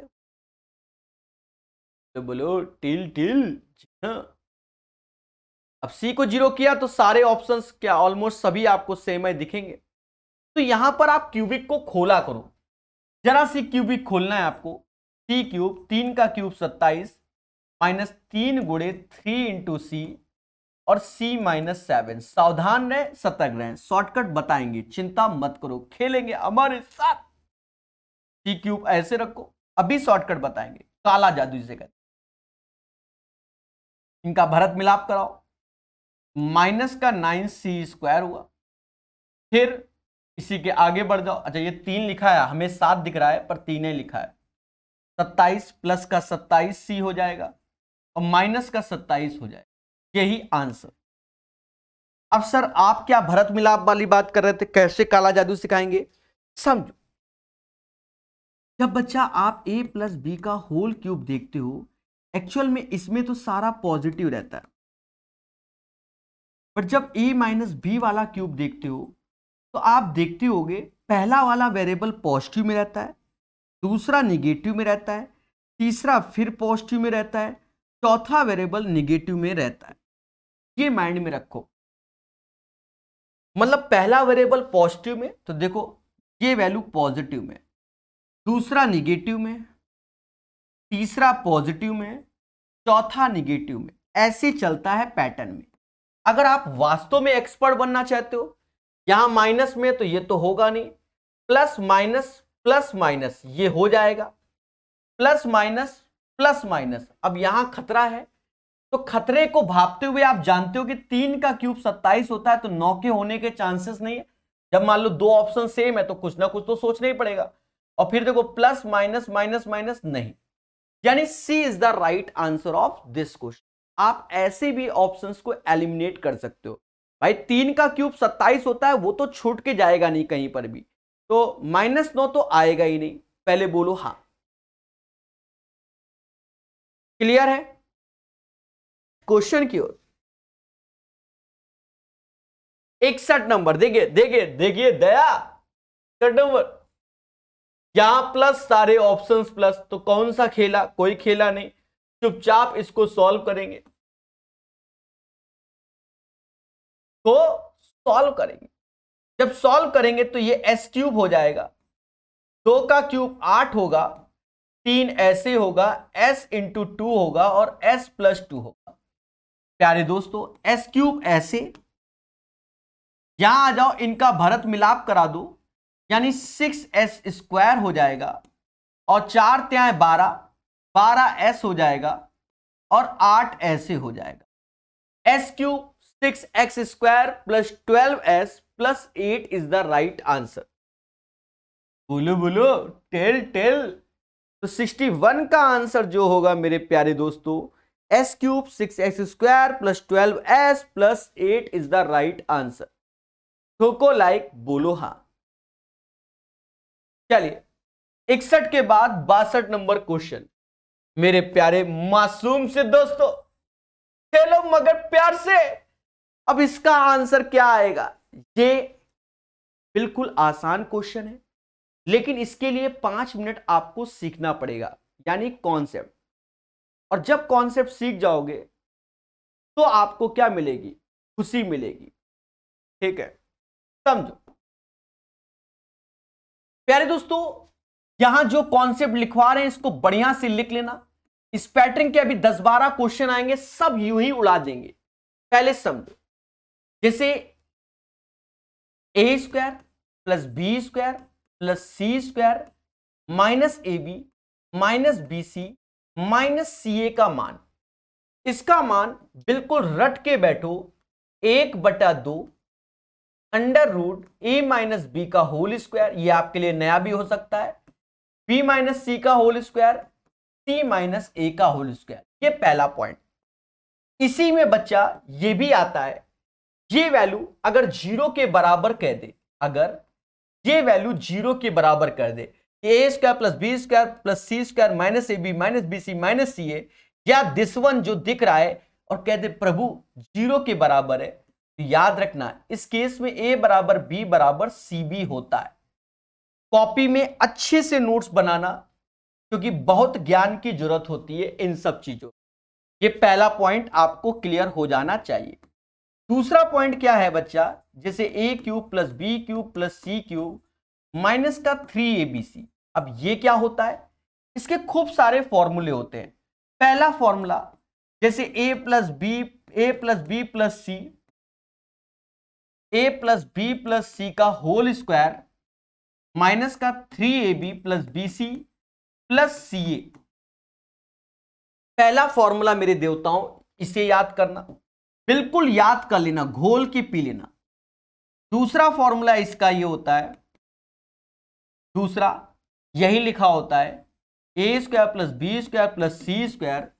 तो बोलो टिल टिल अब सी को जीरो किया तो सारे ऑप्शंस क्या ऑलमोस्ट सभी आपको सेम है दिखेंगे तो यहां पर आप क्यूबिक को खोला करो जरा सी क्यूबिक खोलना है आपको सी क्यूब तीन का क्यूब सत्ताईस माइनस तीन गुड़े थ्री इंटू सी और सी माइनस सेवन सावधान रहे सतर्क रहे शॉर्टकट बताएंगे चिंता मत करो खेलेंगे हमारे साथ सी क्यूब ऐसे रखो अभी शॉर्टकट बताएंगे काला जादू जिसे कहते इनका भरत मिलाप कराओ माइनस का नाइन सी स्क्वायर हुआ फिर इसी के आगे बढ़ जाओ अच्छा ये तीन लिखा है हमें सात दिख रहा है पर तीन ही लिखा है सत्ताईस प्लस का सत्ताईस सी हो जाएगा और माइनस का सत्ताईस हो जाएगा यही आंसर अब सर आप क्या भरत मिलाप वाली बात कर रहे थे कैसे काला जादू सिखाएंगे समझो जब बच्चा आप ए प्लस बी का होल क्यूब देखते हो एक्चुअल में इसमें तो सारा पॉजिटिव रहता है पर जब ए माइनस बी वाला क्यूब देखते हो तो आप देखते होगे पहला वाला वेरिएबल पॉजिटिव में रहता है दूसरा निगेटिव में रहता है तीसरा फिर पॉजिटिव में रहता है चौथा वेरिएबल निगेटिव में रहता है ये माइंड में रखो मतलब पहला वेरिएबल पॉजिटिव में तो देखो ये वैल्यू पॉजिटिव में दूसरा निगेटिव में तीसरा पॉजिटिव में चौथा निगेटिव में ऐसे चलता है पैटर्न में अगर आप वास्तव में एक्सपर्ट बनना चाहते हो यहां माइनस में तो ये तो होगा नहीं प्लस माइनस प्लस माइनस ये हो जाएगा प्लस माइनस प्लस माइनस अब यहां खतरा है तो खतरे को भापते हुए आप जानते हो कि तीन का क्यूब सत्ताईस होता है तो नौ के होने के चांसेस नहीं है जब मान लो दो ऑप्शन सेम है तो कुछ ना कुछ तो सोचना ही पड़ेगा और फिर देखो प्लस माइनस माइनस माइनस नहीं यानी c is the right answer of this question आप ऐसे भी ऑप्शंस को एलिमिनेट कर सकते हो भाई तीन का क्यूब सत्ताईस होता है वो तो छूट के जाएगा नहीं कहीं पर भी तो माइनस नौ तो आएगा ही नहीं पहले बोलो हाँ क्लियर है क्वेश्चन की ओर इकसठ नंबर देखिए देखिए देखिए दया नंबर यहां प्लस सारे ऑप्शंस प्लस तो कौन सा खेला कोई खेला नहीं चुपचाप इसको सॉल्व करेंगे तो सॉल्व करेंगे जब सॉल्व करेंगे तो ये एस क्यूब हो जाएगा दो का क्यूब आठ होगा तीन ऐसे होगा एस इंटू टू होगा और एस प्लस टू होगा प्यारे दोस्तों एस क्यूब ऐसे यहां आ जाओ इनका भरत मिलाप करा दो यानी सिक्स एस स्क्वायर हो जाएगा और चार त्याय बारह बारह एस हो जाएगा और आठ ऐसे हो जाएगा s cube six x square plus twelve s plus eight is the right answer बोलो बोलो टेल टेल तो सिक्सटी वन का आंसर जो होगा मेरे प्यारे दोस्तों s cube six x square plus twelve s plus eight is the right answer ठोको लाइक बोलो हाँ चलिए इकसठ के बाद बासठ नंबर क्वेश्चन मेरे प्यारे मासूम से दोस्तों खेलो मगर प्यार से अब इसका आंसर क्या आएगा ये बिल्कुल आसान क्वेश्चन है लेकिन इसके लिए पांच मिनट आपको सीखना पड़ेगा यानी कॉन्सेप्ट और जब कॉन्सेप्ट सीख जाओगे तो आपको क्या मिलेगी खुशी मिलेगी ठीक है समझो प्यारे दोस्तों यहां जो कॉन्सेप्ट लिखवा रहे हैं इसको बढ़िया से लिख लेना इस पैटर्न के अभी 10 बारह क्वेश्चन आएंगे सब यूं ही उड़ा देंगे पहले समझो जैसे a square plus B square plus c square minus a b minus b c minus c a का मान इसका मान बिल्कुल रट के बैठो एक बटा दो अंडर रूट ए माइनस बी का होल स्क्वायर ये आपके लिए नया भी हो सकता है बी माइनस सी का whole square c minus a का होल स्क्वायर ये पहला पॉइंट इसी में बच्चा ये भी आता है ये वैल्यू अगर जीरो के बराबर कह दे अगर ये वैल्यू जीरो के बराबर कर दे a square plus B square plus c square minus a b minus b c minus c a या दिस वन जो दिख रहा है और कह दे प्रभु जीरो के बराबर है याद रखना इस केस में ए बराबर बी बराबर सी बी होता है कॉपी में अच्छे से नोट्स बनाना क्योंकि बहुत ज्ञान की जरूरत होती है इन सब चीजों ये पहला पॉइंट आपको क्लियर हो जाना चाहिए दूसरा पॉइंट क्या है बच्चा जैसे a cube plus b cube plus c cube minus का थ्री ए बी सी अब ये क्या होता है इसके खूब सारे फॉर्मूले होते हैं पहला फॉर्मूला जैसे a plus b a plus b plus c a plus b plus c का होल स्क्वायर माइनस का three A b plus b c plus c a पहला फॉर्मूला मेरे देवताओं इसे याद करना बिल्कुल याद कर लेना घोल की पी लेना दूसरा फॉर्मूला इसका ये होता है दूसरा यही लिखा होता है ए square plus B square plus c square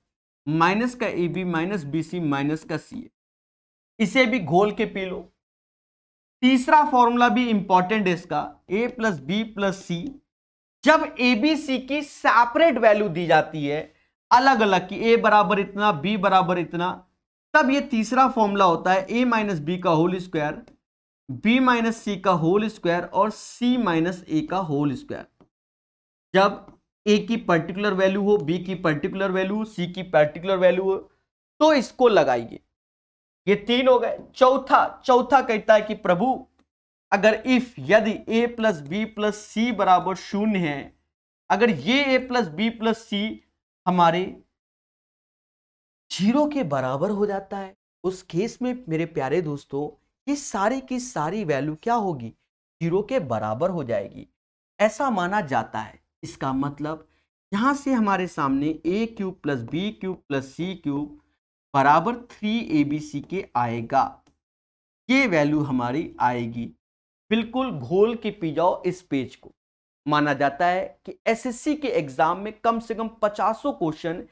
minus का a b minus b c minus का सी ए इसे भी घोल के पी लो तीसरा फॉर्मूला भी इंपॉर्टेंट है इसका a plus b plus c जब ए बी सी की सेपरेट वैल्यू दी जाती है अलग अलग की ए बराबर इतना बी बराबर इतना तब ये तीसरा फॉर्मूला होता है ए माइनस बी का whole square b minus c का होल स्क्वायर और सी माइनस ए का होल स्क्वायर जब ए की पर्टिकुलर वैल्यू हो बी की पर्टिकुलर वैल्यू हो सी की पर्टिकुलर वैल्यू हो तो इसको लगाइए ये तीन हो गए चौथा चौथा कहता है कि प्रभु अगर इफ यदि a plus b plus c बराबर शून्य है अगर ये a plus b plus c हमारे जीरो के बराबर हो जाता है उस केस में मेरे प्यारे दोस्तों ये सारी की सारी वैल्यू क्या होगी जीरो के बराबर हो जाएगी ऐसा माना जाता है इसका मतलब यहां से हमारे सामने a cube plus B cube plus c cube बराबर थ्री ए बी सी के आएगा ये वैल्यू हमारी आएगी बिल्कुल घोल के पी जाओ इस पेज को माना जाता है कि एसएससी के एग्जाम में कम से कम पचासों क्वेश्चन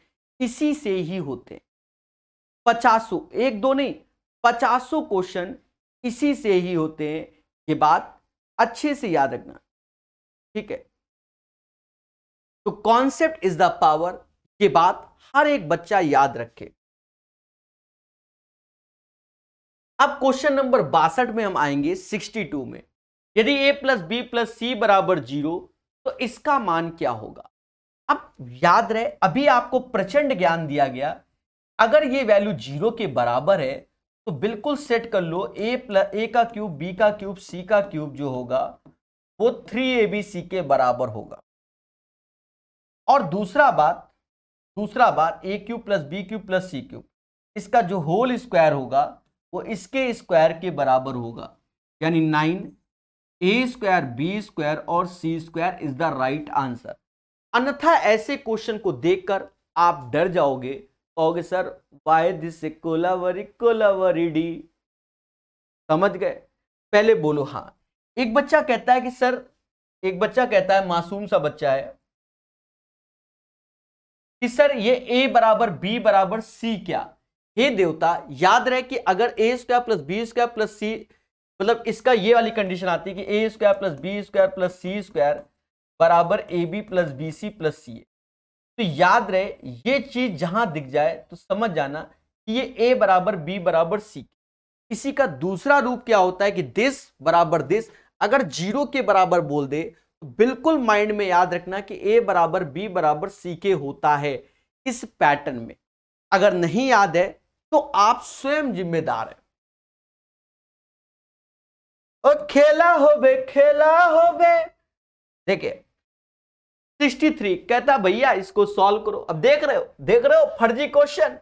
इसी से ही होते हैं पचासों एक दो नहीं पचासों क्वेश्चन इसी से ही होते हैं ये बात अच्छे से याद रखना ठीक है तो कॉन्सेप्ट इज द पावर ये बात हर एक बच्चा याद रखे अब क्वेश्चन नंबर बासठ में हम आएंगे 62 में यदि a plus b plus c बराबर जीरो तो इसका मान क्या होगा अब याद रहे अभी आपको प्रचंड ज्ञान दिया गया अगर ये वैल्यू जीरो के बराबर है तो बिल्कुल सेट कर लो a प्लस ए का क्यूब b का क्यूब c का क्यूब जो होगा वो थ्री ए बी सी के बराबर होगा और दूसरा बात दूसरा बात a cube plus B cube plus c cube इसका जो होल स्क्वायर होगा वो इसके स्क्वायर के बराबर होगा यानी nine a square b square और c square is the right answer अन्यथा ऐसे क्वेश्चन को देखकर आप डर जाओगे कहोगे sir why this kolaveri kolaveri di समझ गए पहले बोलो हाँ एक बच्चा कहता है कि सर एक बच्चा कहता है मासूम सा बच्चा है कि सर ये ए बराबर बी बराबर सी क्या हे देवता याद रहे कि अगर a square plus B square plus c मतलब इसका ये वाली कंडीशन आती है कि a square plus B square plus c square बराबर a b plus b c plus c a तो याद रहे ये चीज जहां दिख जाए तो समझ जाना कि ये ए बराबर बी बराबर सी इसी का दूसरा रूप क्या होता है कि दिस बराबर दिस अगर जीरो के बराबर बोल दे तो बिल्कुल माइंड में याद रखना कि ए बराबर बी बराबर सी के होता है इस पैटर्न में अगर नहीं याद है तो आप स्वयं जिम्मेदार हैं और खेला हो बे खेला हो बे देखिए 63 कहता भैया इसको सॉल्व करो अब देख रहे हो देख रहे हो फर्जी क्वेश्चन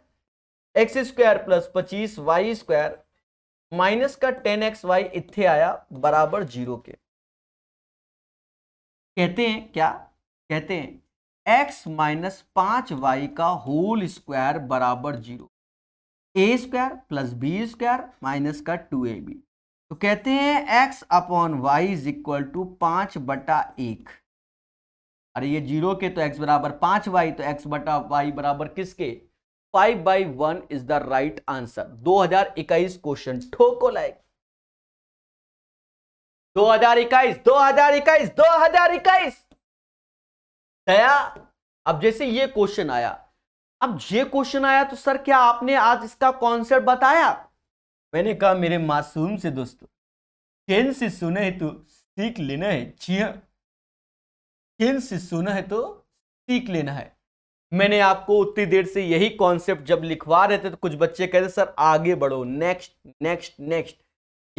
एक्स स्क्वायर प्लस पच्चीस वाई स्क्वायर माइनस का टेन एक्स वाई इतने आया बराबर जीरो के कहते हैं क्या कहते हैं एक्स माइनस पांच वाई का होल स्क्वायर बराबर zero a square plus B square minus का टू ए बी तो कहते हैं x upon y is equal to पांच बटा एक अरे ये जीरो के तो एक्स बराबर पांच वाई तो एक्स बटा वाई बराबर किसके five by one is the right answer दो हजार इक्कीस क्वेश्चन ठोको लाइक दो हजार इक्कीस दो हजार इक्कीस दो हजार इक्कीस दया अब जैसे ये क्वेश्चन आया अब ये क्वेश्चन आया तो सर क्या आपने आज इसका कॉन्सेप्ट बताया मैंने कहा मेरे मासूम से दोस्तों चैन से सुने है तो सीख लेना है चैन से सुना है तो सीख लेना है मैंने आपको उतनी देर से यही कॉन्सेप्ट जब लिखवा रहे थे तो कुछ बच्चे कहते सर आगे बढ़ो नेक्स्ट नेक्स्ट नेक्स्ट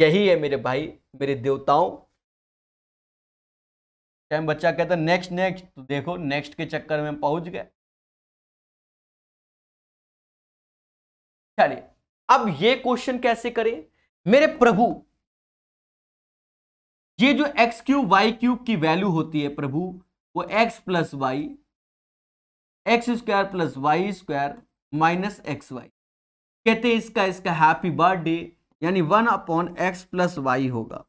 यही है मेरे भाई मेरे देवताओं टाइम बच्चा कहता नेक्स्ट नेक्स्ट तो देखो नेक्स्ट के चक्कर में पहुंच गए चलिए अब ये क्वेश्चन कैसे करें मेरे प्रभु ये जो एक्स क्यूब वाई क्यूब की वैल्यू होती है प्रभु वो x plus y x square plus y square minus x y कहते हैं इसका इसका हैप्पी बर्थडे यानी one upon x plus y होगा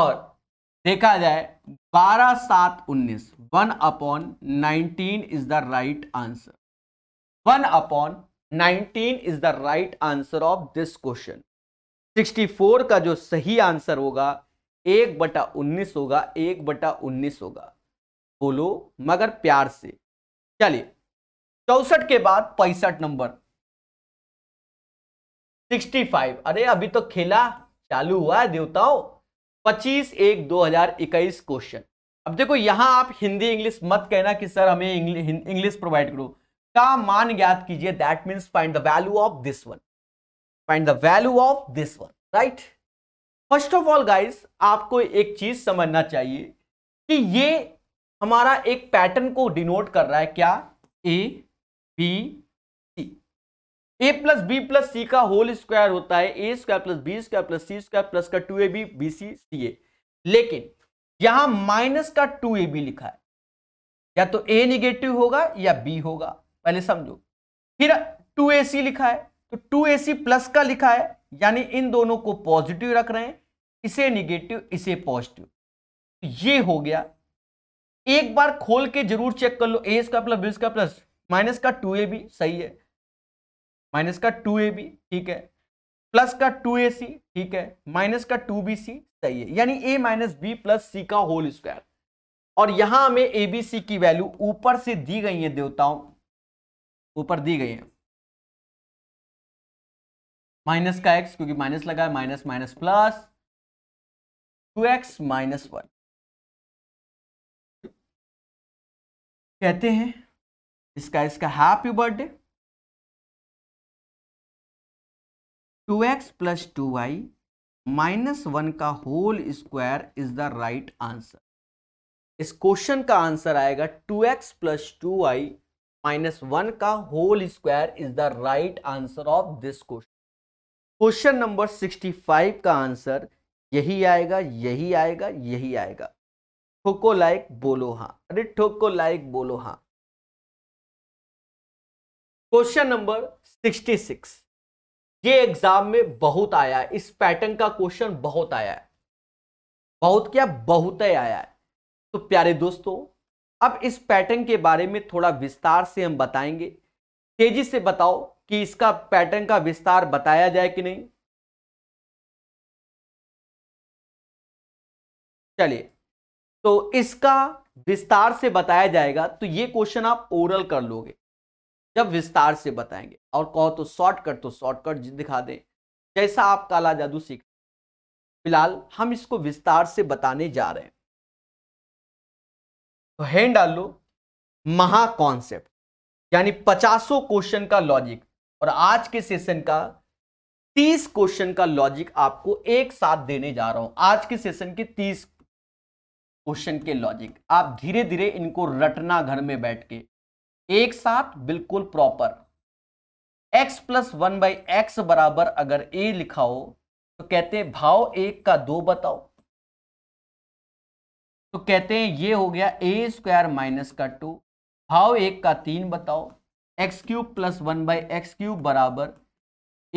और देखा जाए बारह सात उन्नीस one upon nineteen is the right answer one upon nineteen is the right answer of this question sixty four का जो सही आंसर होगा एक बटा उन्नीस होगा एक बटा उन्नीस होगा बोलो मगर प्यार से चलिए चौसठ के बाद पैंसठ नंबर सिक्सटी फाइव अरे अभी तो खेला चालू हुआ है देवताओं पच्चीस एक दो हजार इक्कीस क्वेश्चन अब देखो यहां आप हिंदी इंग्लिश मत कहना कि सर हमें इंग्लिश प्रोवाइड करो का मान ज्ञात कीजिए that means find the value of this one find the value of this one right first of all guys आपको एक चीज समझना चाहिए कि ये हमारा एक पैटर्न को डिनोट कर रहा है क्या a b c a plus b plus c का होल स्क्वायर होता है ए square plus B square plus c square plus का two A b b c c a लेकिन यहां माइनस का टू ए बी लिखा है या तो ए निगेटिव होगा या बी होगा पहले समझो फिर टू ए सी लिखा है तो टू ए सी प्लस का लिखा है यानी इन दोनों को पॉजिटिव रख रहे हैं इसे निगेटिव इसे पॉजिटिव तो ये हो गया एक बार खोल के जरूर चेक कर लो ए का प्लस बी का प्लस माइनस का टू ए बी सही है माइनस का टू ए बी ठीक है प्लस का टू ए सी ठीक है माइनस का टू बी सी सही है यानी a minus b plus c का होल स्क्वायर और यहां हमें ए बी सी की वैल्यू ऊपर से दी गई है देवताओं ऊपर दी गई है माइनस का एक्स क्योंकि माइनस लगा है minus minus plus two x minus one कहते हैं इसका इसका happy birthday two x plus two y minus one का whole square is the right answer इस क्वेश्चन का आंसर आएगा two x plus two y minus one का whole square is the right answer of this question question number sixty five का आंसर यही आएगा यही आएगा यही आएगा ठोको लाइक बोलो हाँ अरे ठोको लाइक बोलो हाँ क्वेश्चन नंबर सिक्सटी सिक्स ये एग्जाम में बहुत आया है इस पैटर्न का क्वेश्चन बहुत आया है बहुत क्या बहुत आया है तो प्यारे दोस्तों अब इस पैटर्न के बारे में थोड़ा विस्तार से हम बताएंगे तेजी से बताओ कि इसका पैटर्न का विस्तार बताया जाए कि नहीं चलिए तो इसका विस्तार से बताया जाएगा तो ये क्वेश्चन आप ओरल कर लोगे जब विस्तार से बताएंगे और कहो तो शॉर्टकट तो शॉर्टकट दिखा दें जैसा आप काला जादू सीख फिलहाल हम इसको विस्तार से बताने जा रहे हैं हैं तो डाल लो महा कॉन्सेप्ट यानी पचासों क्वेश्चन का लॉजिक और आज के सेशन का तीस क्वेश्चन का लॉजिक आपको एक साथ देने जा रहा हूं आज के सेशन के तीस क्वेश्चन के लॉजिक आप धीरे धीरे इनको रटना घर में बैठ के एक साथ बिल्कुल proper x plus one by x बराबर अगर a लिखा हो तो कहते हैं भाव एक का दो बताओ तो कहते हैं ये हो गया ए स्क्वायर माइनस का टू भाव एक का तीन बताओ x cube plus one by x cube बराबर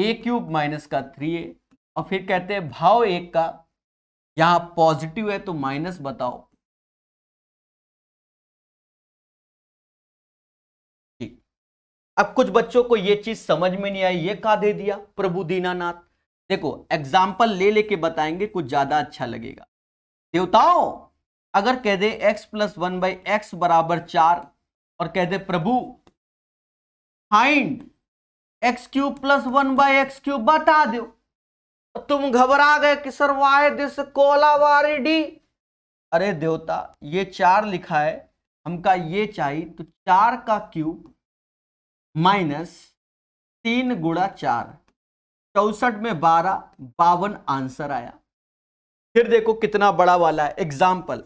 ए क्यूब माइनस का थ्री ए और फिर कहते हैं भाव एक का यहां पॉजिटिव है तो माइनस बताओ ठीक अब कुछ बच्चों को ये चीज समझ में नहीं आई ये कहा दे दिया प्रभु दीनानाथ देखो एग्जाम्पल ले लेके बताएंगे कुछ ज्यादा अच्छा लगेगा देवताओं अगर कह दे x plus one by x बराबर चार और कह दे प्रभु find x cube plus one by x cube बता दो तो तुम घबरा गए कि sir why this Kolaveri di अरे देवता ये चार लिखा है हमका ये चाहिए तो चार का क्यूब माइनस तीन गुड़ा चार चौसठ में बारह बावन आंसर आया फिर देखो कितना बड़ा वाला है एग्जाम्पल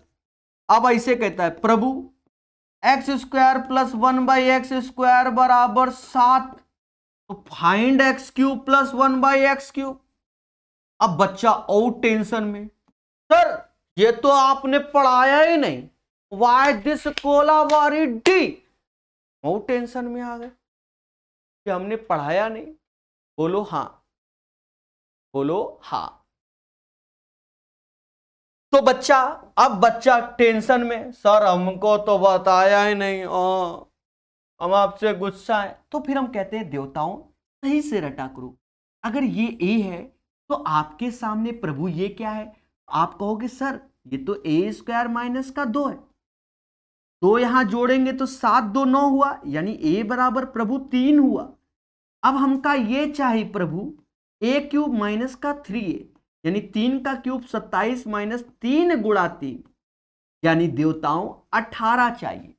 अब ऐसे कहता है प्रभु x square plus one by x square बराबर सात तो find x cube plus one by x cube अब बच्चा आउट टेंशन में सर ये तो आपने पढ़ाया ही नहीं why this Kolaveri di out tension में आ गए कि हमने पढ़ाया नहीं बोलो हाँ बोलो हाँ तो बच्चा अब बच्चा टेंशन में सर हमको तो बताया ही नहीं ओ, हम आपसे गुस्सा है तो फिर हम कहते हैं देवताओं सही से रटा करो अगर ये ए है तो आपके सामने प्रभु ये क्या है आप कहोगे सर ये तो ए स्क्वायर माइनस का दो है दो यहां जोड़ेंगे तो सात दो नौ हुआ यानी ए बराबर प्रभु तीन हुआ अब हमका ये चाहिए प्रभु ए क्यूब माइनस का थ्री ए यानी तीन का क्यूब सत्ताईस माइनस तीन गुणा तीन यानी देवताओं अठारह चाहिए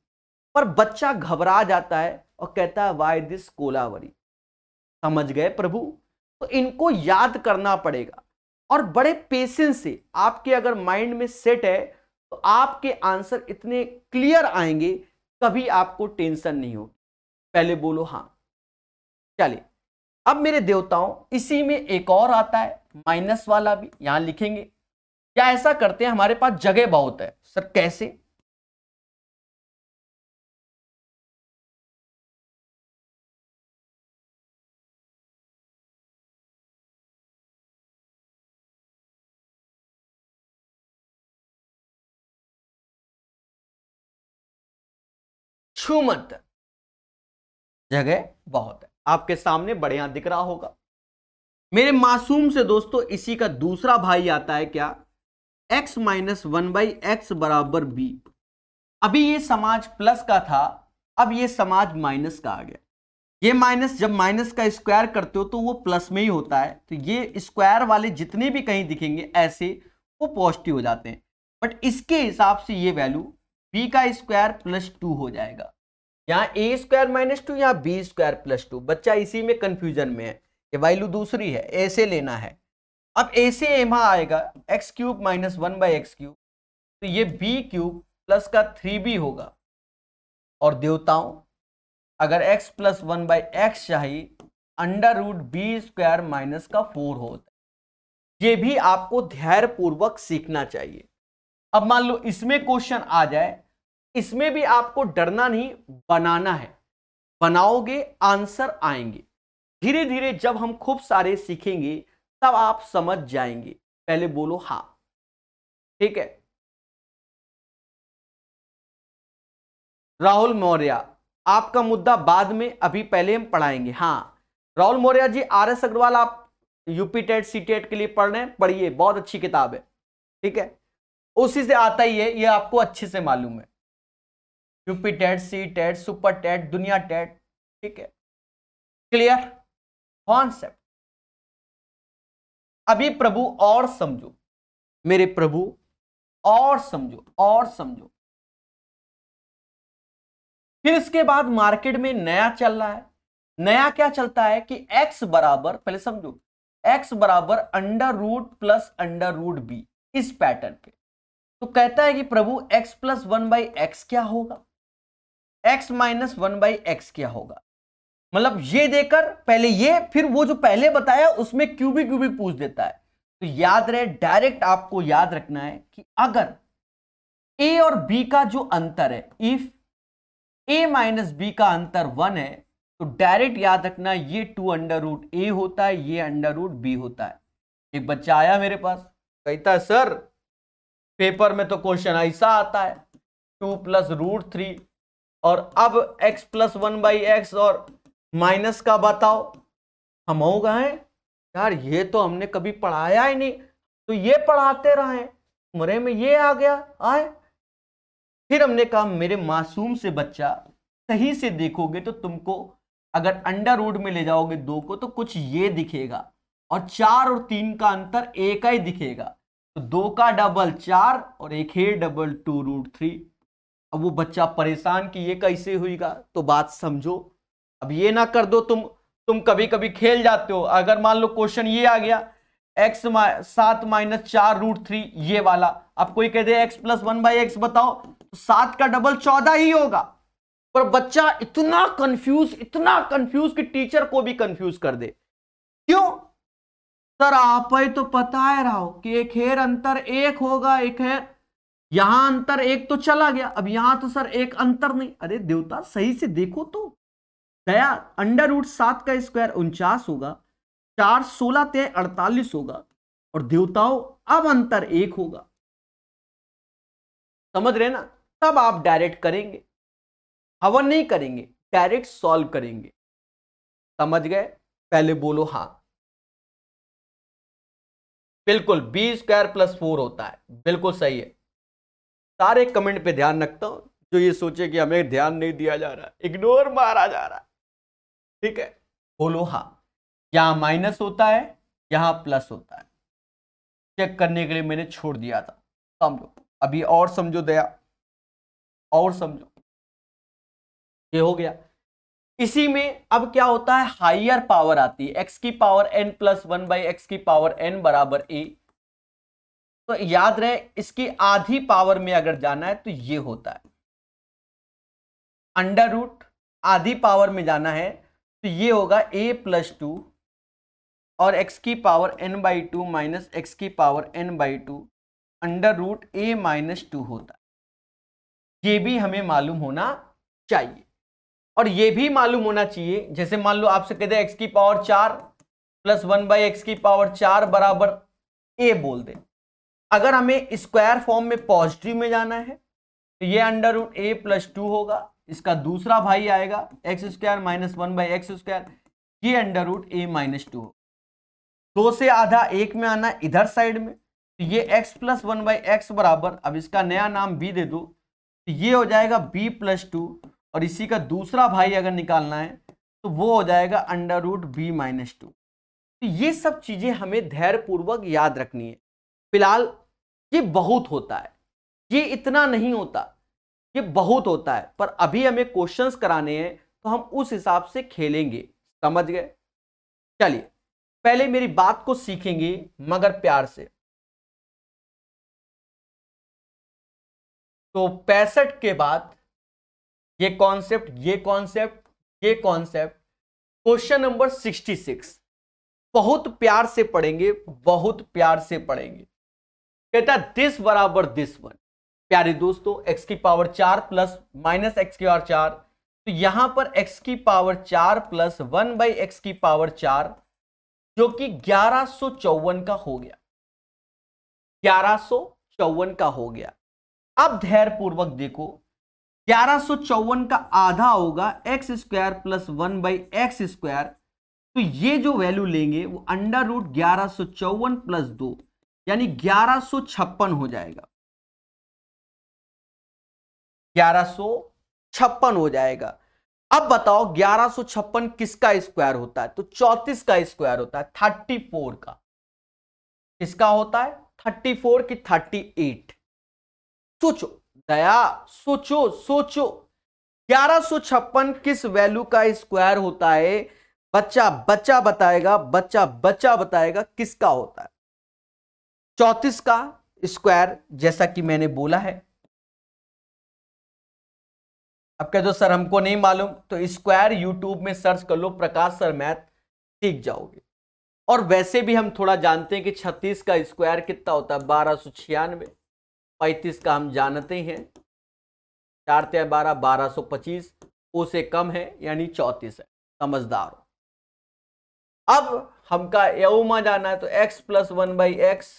पर बच्चा घबरा जाता है और कहता है वाई दिस कोलावरी समझ गए प्रभु तो इनको याद करना पड़ेगा और बड़े पेशेंस से आपके अगर माइंड में सेट है तो आपके आंसर इतने क्लियर आएंगे कभी आपको टेंशन नहीं होगी पहले बोलो हाँ चलिए अब मेरे देवताओं इसी में एक और आता है माइनस वाला भी यहां लिखेंगे क्या ऐसा करते हैं हमारे पास जगह बहुत है सर कैसे छूमत जगह बहुत है आपके सामने बढ़िया दिख रहा होगा मेरे मासूम से दोस्तों इसी का दूसरा भाई आता है क्या x minus one by x बराबर बी अभी ये समाज प्लस का था अब ये समाज माइनस का आ गया ये माइनस जब माइनस का स्क्वायर करते हो तो वो प्लस में ही होता है तो ये स्क्वायर वाले जितने भी कहीं दिखेंगे ऐसे वो पॉजिटिव हो जाते हैं बट इसके हिसाब से ये वैल्यू बी का स्क्वायर प्लस टू हो जाएगा यहाँ ए स्क्वायर माइनस टू या बी स्क्वायर प्लस टू बच्चा इसी में कंफ्यूजन में है ये वैल्यू दूसरी है ए से लेना है अब ए से एमा हाँ आएगा x cube minus one by x cube तो ये बी क्यूब प्लस का थ्री बी होगा और देवताओं अगर x plus one by x चाहिए under root b square minus का फोर होता है ये भी आपको धैर्यपूर्वक सीखना चाहिए अब मान लो इसमें क्वेश्चन आ जाए इसमें भी आपको डरना नहीं बनाना है बनाओगे आंसर आएंगे धीरे धीरे जब हम खूब सारे सीखेंगे तब आप समझ जाएंगे पहले बोलो हा ठीक है राहुल मौर्य आपका मुद्दा बाद में अभी पहले हम पढ़ाएंगे हाँ राहुल मौर्य जी आर एस अग्रवाल आप यूपी टेट सी टेट के लिए पढ़ रहे हैं पढ़िए बहुत अच्छी किताब है ठीक है उसी से आता ही है ये आपको अच्छे से मालूम है UP TET C TET super TET दुनिया टेट ठीक है क्लियर कॉन्सेप्ट अभी प्रभु और समझो मेरे प्रभु और समझो और समझो फिर इसके बाद मार्केट में नया चल रहा है नया क्या चलता है कि x बराबर पहले समझो x बराबर under root plus under root b इस पैटर्न पे तो कहता है कि प्रभु x plus one by x क्या होगा x minus one by x क्या होगा मतलब ये देकर पहले ये फिर वो जो पहले बताया उसमें क्यूबी क्यूबी पूछ देता है तो याद रहे डायरेक्ट आपको याद रखना है कि अगर ए और बी का जो अंतर है इफ ए माइनस बी का अंतर वन है तो डायरेक्ट याद रखना ये टू अंडर रूट ए होता है ये अंडर रूट बी होता है एक बच्चा आया मेरे पास कहता है सर पेपर में तो क्वेश्चन ऐसा आता है टू प्लस रूट थ्री और अब x plus one by x और माइनस का बताओ हम हो गए यार ये तो हमने कभी पढ़ाया ही नहीं तो ये पढ़ाते रहे मरे में ये आ गया आए फिर हमने कहा मेरे मासूम से बच्चा सही से देखोगे तो तुमको अगर अंडर रूड में ले जाओगे दो को तो कुछ ये दिखेगा और चार और तीन का अंतर एक ही दिखेगा तो दो का डबल चार और एक है डबल टू रूट थ्री अब वो बच्चा परेशान कि ये कैसे हुईगा तो बात समझो अब ये ना कर दो तुम तुम कभी कभी खेल जाते हो अगर मान लो क्वेश्चन ये आ गया एक्स मा, सात माइनस चार रूट थ्री ये वाला अब कोई कह दे x plus one by x बताओ तो सात का डबल चौदह ही होगा पर बच्चा इतना कंफ्यूज इतना कंफ्यूज कि टीचर को भी कंफ्यूज कर दे क्यों सर आप तो पता है रहा हो कि एक हेर अंतर एक होगा एक हेर यहां अंतर एक तो चला गया अब यहां तो सर एक अंतर नहीं अरे देवता सही से देखो तो दया अंडर रूट सात का स्क्वायर उनचास होगा चार सोलह ते अड़तालीस होगा और देवताओं अब अंतर एक होगा समझ रहे ना तब आप डायरेक्ट करेंगे हवन नहीं करेंगे डायरेक्ट सॉल्व करेंगे समझ गए पहले बोलो हाँ बिल्कुल बी स्क्वायर प्लस फोर होता है बिल्कुल सही है सारे कमेंट पे ध्यान रखता हूं जो ये सोचे कि हमें ध्यान नहीं दिया जा रहा इग्नोर मारा जा रहा ठीक है होलोहा यहाँ माइनस होता है यहाँ प्लस होता है चेक करने के लिए मैंने छोड़ दिया था समझो अभी और समझो दया और समझो ये हो गया इसी में अब क्या होता है हाइयर पावर आती है एक्स की power n plus one by x की पावर एन बराबर ए तो याद रहे इसकी आधी पावर में अगर जाना है तो ये होता है अंडर रूट आधी पावर में जाना है तो ये होगा ए प्लस टू और एक्स की power n by two minus x की power n by two under root A minus two होता है ये भी हमें मालूम होना चाहिए और ये भी मालूम होना चाहिए जैसे मान लो आपसे कहते हैं एक्स की पावर चार प्लस वन बाई एक्स की पावर चार बराबर ए बोल दे अगर हमें स्क्वायर फॉर्म में पॉजिटिव में जाना है तो ये अंडर रूट ए प्लस टू होगा इसका दूसरा भाई आएगा x square minus one by x square ये अंडर रूट ए माइनस टू दो से आधा एक में आना इधर साइड में तो ये x plus one by x बराबर अब इसका नया नाम b दे दो तो ये हो जाएगा b प्लस टू और इसी का दूसरा भाई अगर निकालना है तो वो हो जाएगा under root B minus two तो ये सब चीज़ें हमें धैर्यपूर्वक याद रखनी है फिलहाल ये बहुत होता है ये इतना नहीं होता ये बहुत होता है पर अभी हमें क्वेश्चंस कराने हैं तो हम उस हिसाब से खेलेंगे समझ गए चलिए पहले मेरी बात को सीखेंगे मगर प्यार से तो पैंसठ के बाद ये कॉन्सेप्ट ये कॉन्सेप्ट ये concept question number sixty six बहुत प्यार से पढ़ेंगे बहुत प्यार से पढ़ेंगे कहता दिस बराबर दिस वन प्यारे दोस्तों x की पावर चार प्लस माइनस एक्स की पावर चार तो यहां पर x की पावर चार प्लस वन बाई एक्स की पावर चार जो कि ग्यारह सो चौवन का हो गया ग्यारह सो चौवन का हो गया अब धैर्य पूर्वक देखो ग्यारह सो चौवन का आधा होगा x square plus one by x square तो ये जो वैल्यू लेंगे वो अंडर रूट ग्यारह सो चौवन प्लस दो यानी ग्यारह सो छप्पन हो जाएगा ग्यारह छप्पन हो जाएगा अब बताओ ग्यारह छप्पन किसका स्क्वायर होता है तो चौतीस का स्क्वायर होता है थर्टी फोर का किसका होता है थर्टी फोर की थर्टी एट सोचो दया सोचो सोचो ग्यारह सो छप्पन किस वैल्यू का स्क्वायर होता है बच्चा बच्चा बताएगा बच्चा बच्चा बताएगा किसका होता है चौतीस का स्क्वायर जैसा कि मैंने बोला है अब कह दो सर हमको नहीं मालूम तो स्क्वायर यूट्यूब में सर्च कर लो प्रकाश सर मैथ सीख जाओगे और वैसे भी हम थोड़ा जानते हैं कि छत्तीस का स्क्वायर कितना होता है बारह सौ छियानवे पैंतीस का हम जानते हैं चार तय बारह बारह सौ पच्चीस उसे कम है यानी चौंतीस है समझदार हो अब हमका यौमा जाना है तो x plus one by x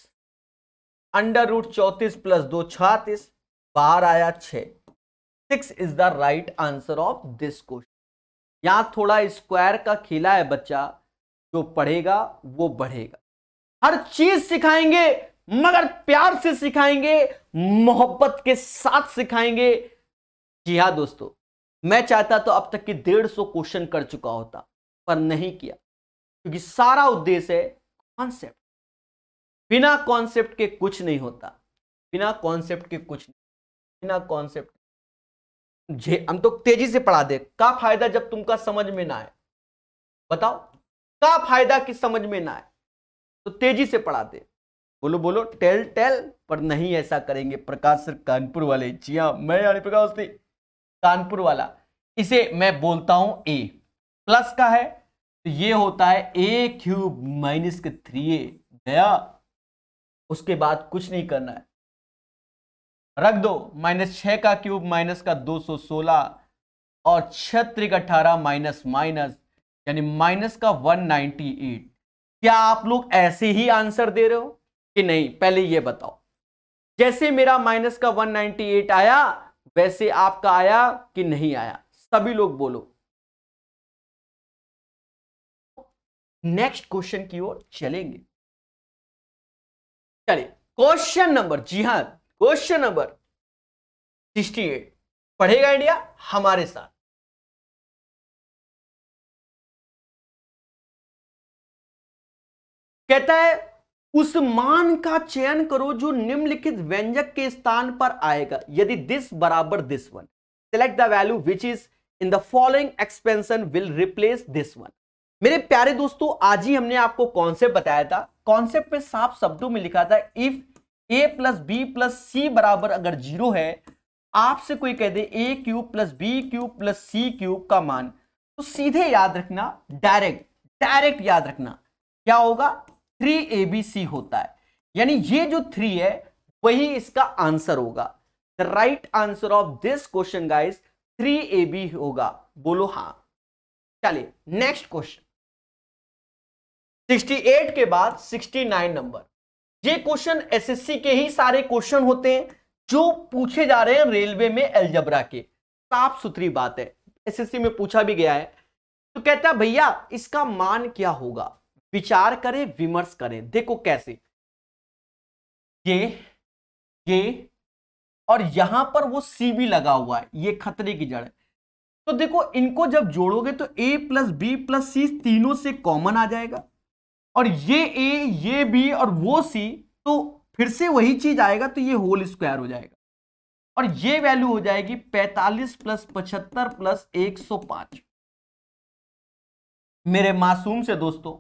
under root चौंतीस प्लस दो छत्तीस बाहर आया छः six is the right answer of this question यहां थोड़ा स्क्वायर का खेला है बच्चा जो पढ़ेगा वो बढ़ेगा हर चीज सिखाएंगे मगर प्यार से सिखाएंगे मोहब्बत के साथ सिखाएंगे जी हाँ दोस्तों मैं चाहता तो अब तक के डेढ़ सौ क्वेश्चन कर चुका होता पर नहीं किया क्योंकि सारा उद्देश्य है कॉन्सेप्ट बिना कॉन्सेप्ट के कुछ नहीं होता बिना कॉन्सेप्ट के कुछ नहीं बिना कॉन्सेप्ट जे हम तो तेजी से पढ़ा दे का फायदा जब तुमका समझ में ना आए बताओ का फायदा कि समझ में ना आए तो तेजी से पढ़ा दे बोलो बोलो टेल टेल पर नहीं ऐसा करेंगे प्रकाश सर कानपुर वाले जी हाँ मैं यानी प्रकाश थी कानपुर वाला इसे मैं बोलता हूं ए प्लस का है तो ये होता है ए क्यूब माइनस के थ्री ए गया उसके बाद कुछ नहीं करना है रख दो माइनस छह का क्यूब माइनस का 216 और छत्रिक अठारह माइनस माइनस यानी माइनस का 198 क्या आप लोग ऐसे ही आंसर दे रहे हो कि नहीं पहले ये बताओ जैसे मेरा माइनस का 198 आया वैसे आपका आया कि नहीं आया सभी लोग बोलो नेक्स्ट क्वेश्चन की ओर चलेंगे चलिए क्वेश्चन नंबर जी हां क्वेश्चन नंबर सिक्सटी एट पढ़ेगा इंडिया हमारे साथ कहता है उस मान का चयन करो जो निम्नलिखित व्यंजक के स्थान पर आएगा यदि दिस बराबर this one select the value which is in the following expansion will replace this one मेरे प्यारे दोस्तों आज ही हमने आपको कॉन्सेप्ट बताया था कॉन्सेप्ट में साफ शब्दों में लिखा था if a plus b plus c बराबर अगर जीरो है आपसे कोई कह दे a cube plus B cube plus c cube का मान तो सीधे याद रखना डायरेक्ट डायरेक्ट याद रखना क्या होगा थ्री ए बी सी होता है यानी ये जो थ्री है वही इसका आंसर होगा the right answer of this question guys three A b होगा बोलो हाँ चलिए नेक्स्ट क्वेश्चन 68 के बाद 69 नंबर ये क्वेश्चन एसएससी के ही सारे क्वेश्चन होते हैं जो पूछे जा रहे हैं रेलवे में एलजबरा के साफ सुथरी बात है एसएससी में पूछा भी गया है तो कहता है भैया इसका मान क्या होगा विचार करें विमर्श करें देखो कैसे ये ये और यहां पर वो सी भी लगा हुआ है ये खतरे की जड़ है तो देखो इनको जब जोड़ोगे तो a plus b plus c तीनों से कॉमन आ जाएगा और ये ए ये बी और वो सी तो फिर से वही चीज आएगा तो ये होल स्क्वायर हो जाएगा और ये वैल्यू हो जाएगी 45 प्लस पचहत्तर प्लस 105 मेरे मासूम से दोस्तों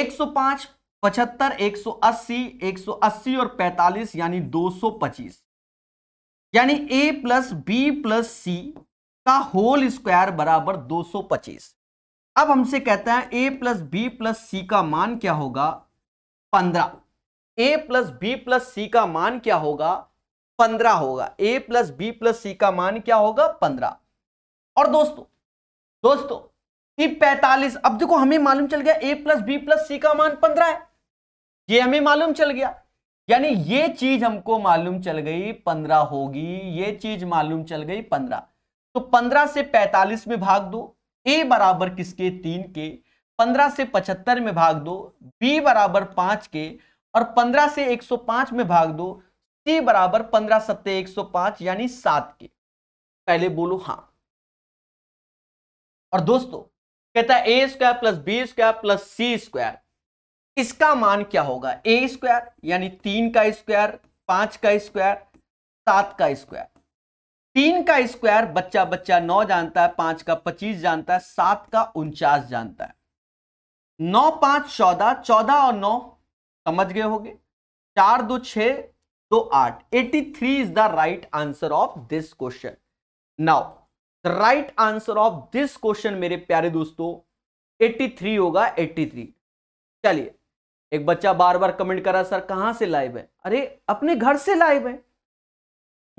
105 पचहत्तर 180 180 और 45 यानी 225 यानी ए प्लस बी प्लस सी का होल स्क्वायर बराबर 225 अब हमसे कहता है a plus b plus c का मान क्या होगा पंद्रह a plus b plus c का मान क्या होगा पंद्रह होगा a plus b plus c का मान क्या होगा पंद्रह और दोस्तों दोस्तों ये पैतालीस अब देखो हमें मालूम चल गया a plus b plus c का मान पंद्रह है ये हमें मालूम चल गया यानी ये चीज हमको मालूम चल गई पंद्रह होगी ये चीज मालूम चल गई पंद्रह तो पंद्रह से पैतालीस में भाग दो ए बराबर किसके तीन के पंद्रह से पचहत्तर में भाग दो बी बराबर पांच के और पंद्रह से एक सौ पांच में भाग दो सी बराबर पंद्रह सत्ते एक सौ पांच यानी सात के पहले बोलो हां और दोस्तों कहता है ए square plus B square plus c square इसका मान क्या होगा ए स्क्वायर यानी तीन का स्क्वायर पांच का स्क्वायर सात का स्क्वायर तीन का स्क्वायर बच्चा बच्चा नौ जानता है पांच का पच्चीस जानता है सात का उनचास जानता है नौ पांच चौदह चौदह और नौ समझ गए होंगे चार दो छ दो आठ eighty three is the right answer of this question now the right answer of this question मेरे प्यारे दोस्तों एट्टी थ्री होगा एट्टी थ्री चलिए एक बच्चा बार बार कमेंट करा सर कहां से लाइव है अरे अपने घर से लाइव है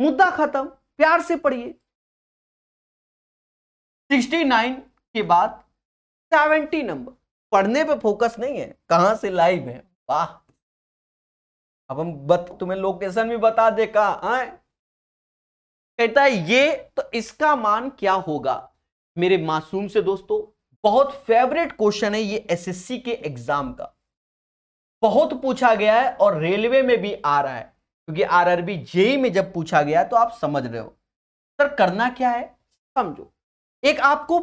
मुद्दा खत्म प्यार से पढ़िए 69 के बाद 70 नंबर पढ़ने पे फोकस नहीं है कहां से लाइव है वाह अब हम बत, तुम्हें लोकेशन भी बता दे कहा कहता है ये तो इसका मान क्या होगा मेरे मासूम से दोस्तों बहुत फेवरेट क्वेश्चन है ये एसएससी के एग्जाम का बहुत पूछा गया है और रेलवे में भी आ रहा है क्योंकि आरआरबी जेई में जब पूछा गया तो आप समझ रहे हो सर करना क्या है समझो एक आपको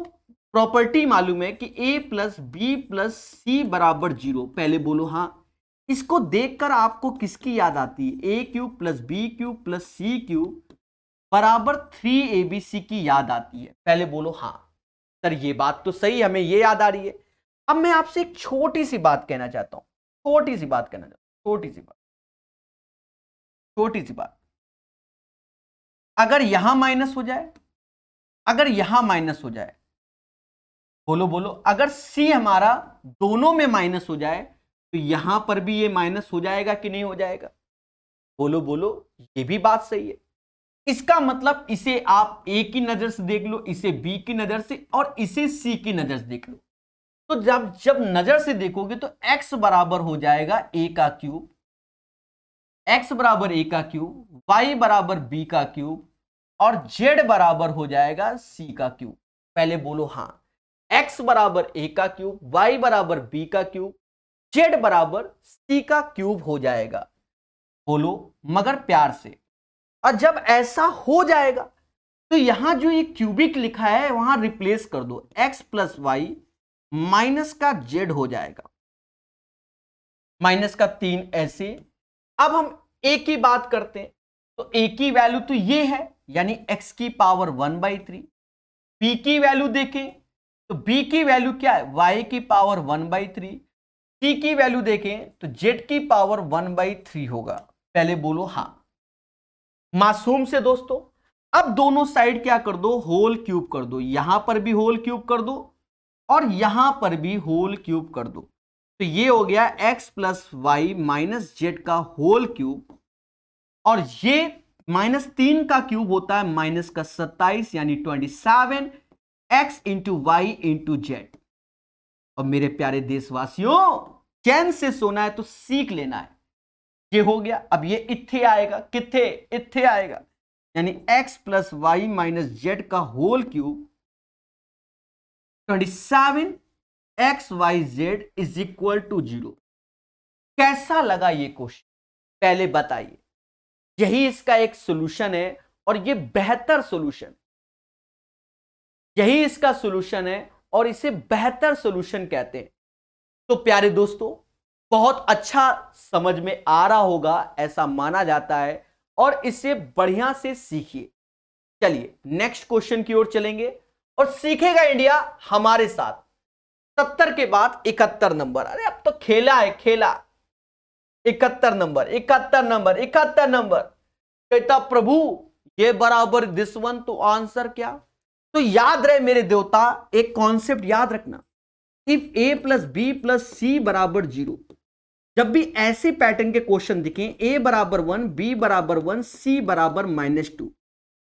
प्रॉपर्टी मालूम है कि a plus b plus c बराबर जीरो पहले बोलो हाँ इसको देखकर आपको किसकी याद आती है a cube plus b cube plus c cube बराबर थ्री ए बी सी की याद आती है पहले बोलो हाँ सर ये बात तो सही हमें ये याद आ रही है अब मैं आपसे एक छोटी सी बात कहना चाहता हूँ छोटी सी बात कहना चाहता हूँ छोटी सी बात छोटी सी बात अगर यहां माइनस हो जाए अगर यहां माइनस हो जाए बोलो बोलो अगर सी हमारा दोनों में माइनस हो जाए तो यहां पर भी ये माइनस हो जाएगा कि नहीं हो जाएगा बोलो बोलो ये भी बात सही है इसका मतलब इसे आप ए की नजर से देख लो इसे बी की नजर से और इसे सी की नजर से देख लो तो जब जब नजर से देखोगे तो एक्स बराबर हो जाएगा ए का क्यूब एक्स बराबर ए का क्यूब वाई बराबर बी का क्यूब और जेड बराबर हो जाएगा सी का क्यूब पहले बोलो हाँ एक्स बराबर ए का क्यूब वाई बराबर बी का क्यूब जेड बराबर सी का क्यूब हो जाएगा बोलो मगर प्यार से और जब ऐसा हो जाएगा तो यहां जो ये क्यूबिक लिखा है वहां रिप्लेस कर दो एक्स प्लस वाई माइनस का जेड हो जाएगा माइनस का तीन ऐसे अब हम ए की बात करते हैं तो ए की वैल्यू तो ये है यानी एक्स की power one by three b की वैल्यू देखें तो बी की वैल्यू क्या है वाई की power one by three c की वैल्यू देखें तो जेड की पावर वन बाई थ्री होगा पहले बोलो हाँ मासूम से दोस्तों अब दोनों साइड क्या कर दो होल क्यूब कर दो यहां पर भी होल क्यूब कर दो और यहां पर भी होल क्यूब कर दो तो ये हो गया x plus y minus z का होल क्यूब और ये माइनस तीन का क्यूब होता है माइनस का सत्ताईस यानी twenty seven x into y into z और मेरे प्यारे देशवासियों चैन से सोना है तो सीख लेना है ये हो गया अब ये इथे आएगा किथे इथे आएगा यानी x plus y minus z का whole cube twenty seven x Y z is equal to zero कैसा लगा ये क्वेश्चन पहले बताइए यही इसका एक सोल्यूशन है और ये बेहतर सोल्यूशन यही इसका सोल्यूशन है और इसे बेहतर सोल्यूशन कहते हैं तो प्यारे दोस्तों बहुत अच्छा समझ में आ रहा होगा ऐसा माना जाता है और इसे बढ़िया से सीखिए चलिए नेक्स्ट क्वेश्चन की ओर चलेंगे और सीखेगा इंडिया हमारे साथ सत्तर के बाद इकहत्तर नंबर अरे अब तो खेला है खेला इकहत्तर नंबर इकहत्तर नंबर इकहत्तर नंबर कहता प्रभु ये बराबर दिस वन तो आंसर क्या तो याद रहे मेरे देवता एक कॉन्सेप्ट याद रखना if a plus b plus c बराबर जीरो जब भी ऐसे पैटर्न के क्वेश्चन दिखें ए बराबर वन बी बराबर वन सी बराबर माइनस टू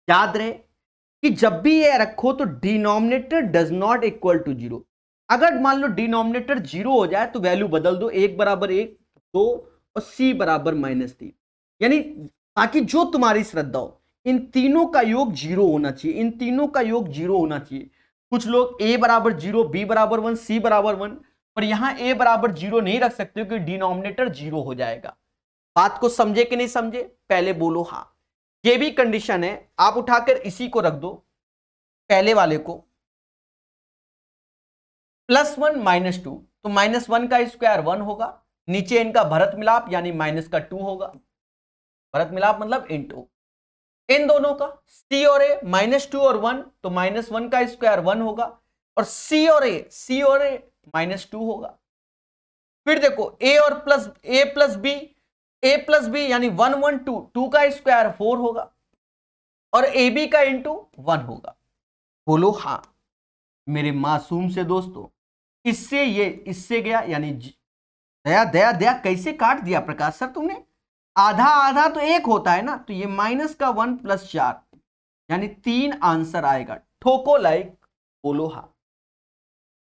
याद रहे कि जब भी ये रखो तो denominator does not equal to zero अगर मान लो डिनोमिनेटर जीरो हो जाए तो वैल्यू बदल दो एक बराबर एक दो और सी बराबर माइनस तीन यानी ताकि जो तुम्हारी श्रद्धा हो इन तीनों का योग जीरो होना चाहिए इन तीनों का योग जीरो होना चाहिए कुछ लोग ए बराबर जीरो बी बराबर वन सी बराबर वन पर यहाँ ए बराबर जीरो नहीं रख सकते क्योंकि डिनोमिनेटर जीरो हो जाएगा बात को समझे कि नहीं समझे पहले बोलो हाँ ये भी कंडीशन है आप उठाकर इसी को रख दो पहले वाले को प्लस वन माइनस टू तो माइनस वन का स्क्वायर वन होगा नीचे इनका भरत मिलाप यानी माइनस का टू होगा भरत मिलाप मतलब इन टू इन दोनों का सी और ए माइनस टू और वन तो माइनस वन का स्क्वायर वन होगा और सी और ए सी और ए माइनस टू होगा फिर देखो ए और plus a plus b a plus b यानी वन वन टू टू का स्क्वायर फोर होगा और ए बी का इंटू वन होगा बोलो हाँ मेरे मासूम से दोस्तों इससे ये इससे गया यानी दया दया दया कैसे काट दिया प्रकाश सर तुमने आधा आधा तो एक होता है ना तो ये माइनस का वन प्लस चार यानी तीन आंसर आएगा ठोको लाइक पोलोहा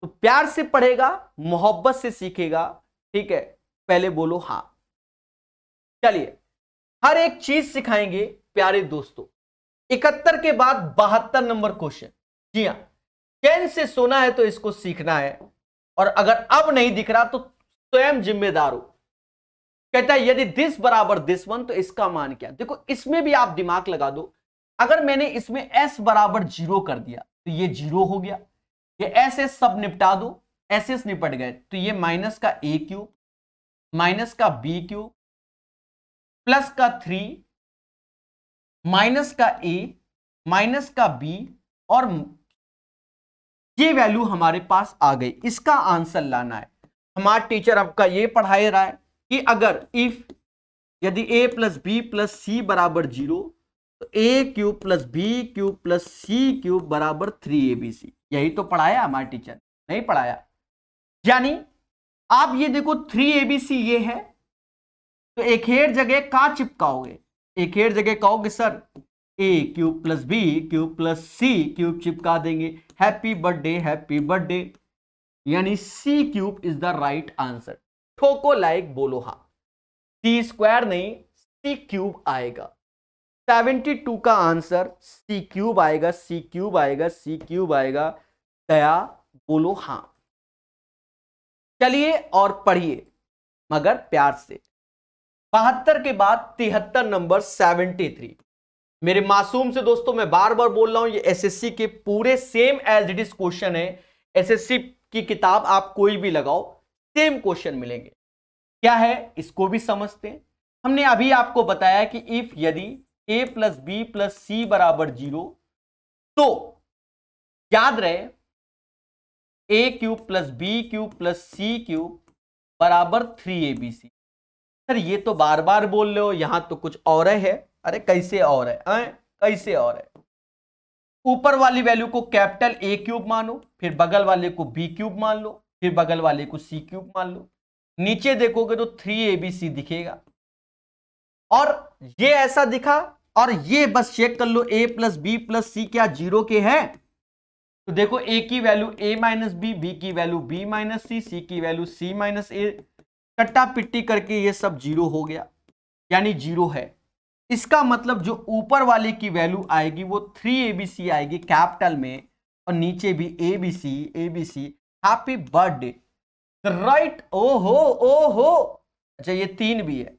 तो प्यार से पढ़ेगा मोहब्बत से सीखेगा ठीक है पहले बोलो हा चलिए हर एक चीज सिखाएंगे प्यारे दोस्तों इकहत्तर के बाद बहत्तर नंबर क्वेश्चन जी हाँ चैन से सोना है तो इसको सीखना है और अगर अब नहीं दिख रहा तो स्वयं जिम्मेदार हो कहता है यदि दिस बराबर दिस वन तो इसका मान क्या देखो इसमें भी आप दिमाग लगा दो अगर मैंने इसमें एस बराबर जीरो कर दिया तो ये जीरो हो गया ये एस एस सब निपटा दो एस एस निपट गए तो ये माइनस का ए क्यू माइनस का बी क्यू प्लस का थ्री माइनस का ए माइनस का बी और ये वैल्यू हमारे पास आ गई इसका आंसर लाना है हमारा टीचर आपका ये पढ़ाए रहा है कि अगर इफ यदि a plus b plus c बराबर जीरो तो a cube plus B cube plus c cube बराबर थ्री ए बी सी यही तो पढ़ाया हमारे टीचर नहीं पढ़ाया यानी आप ये देखो थ्री ए बी सी ये है तो एक हेर जगह का चिपकाओगे एक हेर जगह कहोगे sir a cube plus B cube plus c cube चिपका देंगे हैप्पी बर्थडे हैप्पी बर्थडे यानी c cube is the right answer ठोको लाइक बोलो हा सी स्क्वायर नहीं सी क्यूब आएगा 72 का आंसर सी क्यूब आएगा सी क्यूब आएगा सी क्यूब आएगा दया बोलो हाँ चलिए और पढ़िए मगर प्यार से बहत्तर के बाद तिहत्तर नंबर 73 मेरे मासूम से दोस्तों मैं बार बार बोल रहा हूं ये एसएससी के पूरे same as it is question है एसएससी की किताब आप कोई भी लगाओ सेम क्वेश्चन मिलेंगे क्या है इसको भी समझते हैं हमने अभी आपको बताया कि इफ यदि a plus b plus c बराबर जीरो तो याद रहे a cube plus B cube plus c cube बराबर थ्री ए बी सी सर ये तो बार बार बोल रहे हो यहां तो कुछ और है अरे कैसे और है आ? कैसे और है ऊपर वाली वैल्यू को कैपिटल ए क्यूब मानो फिर बगल वाले को बी क्यूब मान लो फिर बगल वाले को सी क्यूब मान लो नीचे देखोगे तो थ्री ए बी सी दिखेगा और ये ऐसा दिखा और ये बस चेक कर लो a plus b plus c क्या जीरो के हैं तो देखो ए की value a minus b b की value b minus c c की वैल्यू सी माइनस ए कट्टा पिट्टी करके ये सब जीरो हो गया यानी जीरो है इसका मतलब जो ऊपर वाले की वैल्यू आएगी वो थ्री ए बी सी आएगी कैपिटल में और नीचे भी a b c a b c happy birthday right ओ हो ओ हो अच्छा ये तीन भी है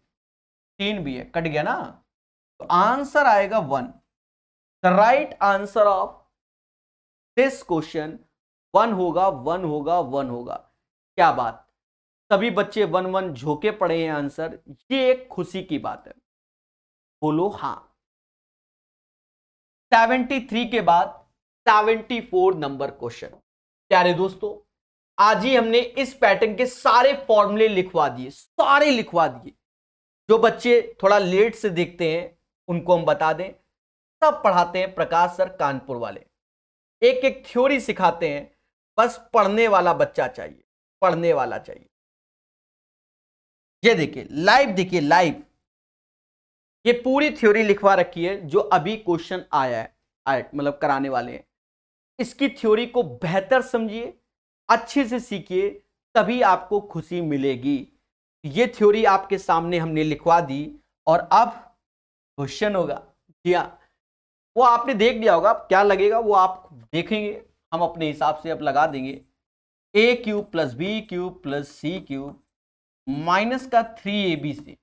तीन भी है कट गया ना तो आंसर आएगा one the right answer of this question one होगा वन होगा वन होगा क्या बात सभी बच्चे वन वन झोंके पड़े हैं आंसर ये एक खुशी की बात है बोलो हाँ। सेवेंटी 73 के बाद 74 नंबर क्वेश्चन प्यारे दोस्तों आज ही हमने इस पैटर्न के सारे फॉर्मूले लिखवा दिए सारे लिखवा दिए जो बच्चे थोड़ा लेट से देखते हैं उनको हम बता दें सब पढ़ाते हैं प्रकाश सर कानपुर वाले एक एक थ्योरी सिखाते हैं बस पढ़ने वाला बच्चा चाहिए पढ़ने वाला चाहिए ये देखिए लाइव देखिए लाइव ये पूरी थ्योरी लिखवा रखी है जो अभी क्वेश्चन आया है आए मतलब कराने वाले हैं इसकी थ्योरी को बेहतर समझिए अच्छे से सीखिए तभी आपको खुशी मिलेगी ये थ्योरी आपके सामने हमने लिखवा दी और अब क्वेश्चन होगा जी हाँ वो आपने देख लिया होगा क्या लगेगा वो आप देखेंगे हम अपने हिसाब से अब लगा देंगे a cube plus B cube plus c cube minus का थ्री ए बी सी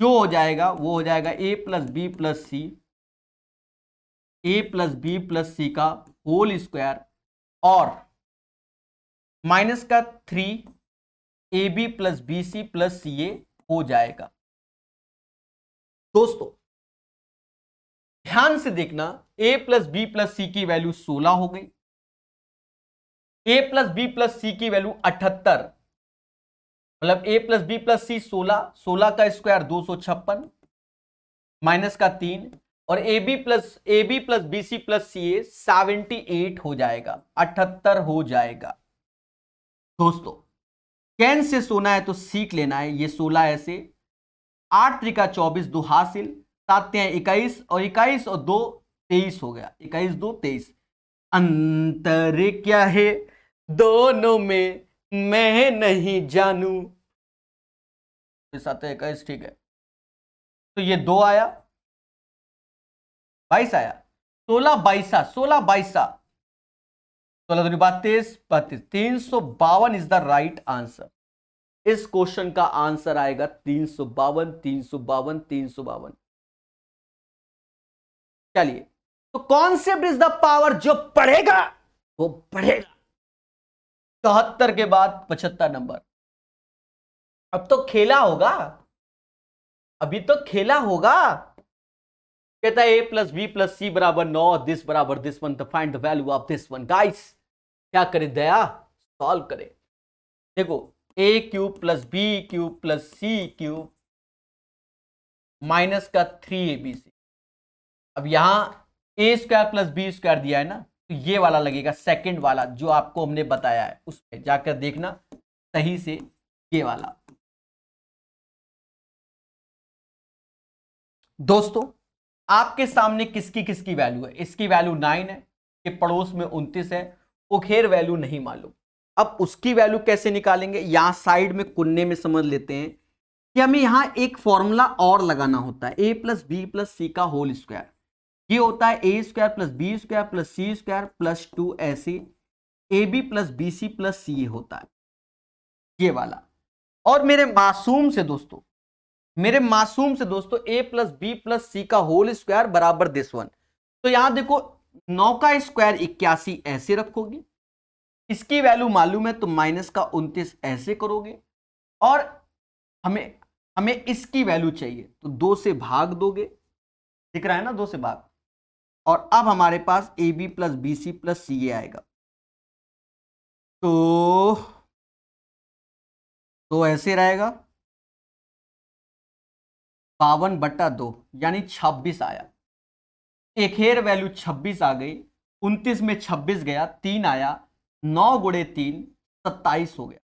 जो हो जाएगा वो हो जाएगा a plus b plus c a plus b plus c का होल स्क्वायर और माइनस का three A b plus b c plus c a हो जाएगा दोस्तों ध्यान से देखना a plus b plus c की वैल्यू सोलह हो गई a plus b plus c की वैल्यू अठहत्तर मतलब a plus b plus c सोलह सोलह का स्क्वायर दो सौ छप्पन माइनस का तीन और a b plus a b plus b c plus c a seventy eight हो जाएगा अठहत्तर हो जाएगा दोस्तों कैन से सोना है तो सीख लेना है ये सोलह ऐसे आठ त्रिका चौबीस दो हासिल सात इक्कीस और इक्कीस और दो तेईस हो गया इक्कीस दो तेईस अंतर क्या है दोनों में मैं नहीं जानू आते इक्कीस तो ठीक है तो ये दो आया बाईस आया सोलह बाईसा सोलह बाईसा सोलह दूनी बत्तीस बत्तीस तीन सौ बावन इज द राइट आंसर इस क्वेश्चन का आंसर आएगा तीन सौ बावन तीन सौ बावन तीन सौ बावन चलिए तो कॉन्सेप्ट इज द पावर जो पढ़ेगा वो पढ़ेगा चौहत्तर के बाद पचहत्तर नंबर अब तो खेला होगा अभी तो खेला होगा कहता है a plus b plus c बराबर नौ दिस बराबर दिस वन तो find the value of this one guys क्या करें दया सॉल्व करें देखो a cube plus b cube plus c cube minus का थ्री ए बी सी अब यहां a square plus B square दिया है ना तो ये वाला लगेगा सेकंड वाला जो आपको हमने बताया है उसमें जाकर देखना सही से ये वाला दोस्तों आपके सामने किसकी किसकी वैल्यू है इसकी वैल्यू नाइन है के पड़ोस में उनतीस है उखेर वैल्यू नहीं मालूम अब उसकी वैल्यू कैसे निकालेंगे यहां साइड में कुन्ने में समझ लेते हैं कि हमें यहां एक फॉर्मूला और लगाना होता है a plus b plus c का होल स्क्वायर ये होता है ए square plus B square plus c square plus two ऐसे a b plus b c plus c a होता है ये वाला और मेरे मासूम से दोस्तों मेरे मासूम से दोस्तों a plus b plus c का होल स्क्वायर बराबर दिस वन तो यहां देखो नौ का स्क्वायर इक्यासी ऐसे रखोगे इसकी वैल्यू मालूम है तो माइनस का उनतीस ऐसे करोगे और हमें हमें इसकी वैल्यू चाहिए तो दो से भाग दोगे दिख रहा है ना दो से भाग और अब हमारे पास a b plus b c plus c a आएगा तो तो ऐसे रहेगा बावन बट्टा दो यानी छब्बीस आया एक हेयर वैल्यू छब्बीस आ गई उनतीस में छब्बीस गया तीन आया नौ गुड़े तीन सत्ताईस हो गया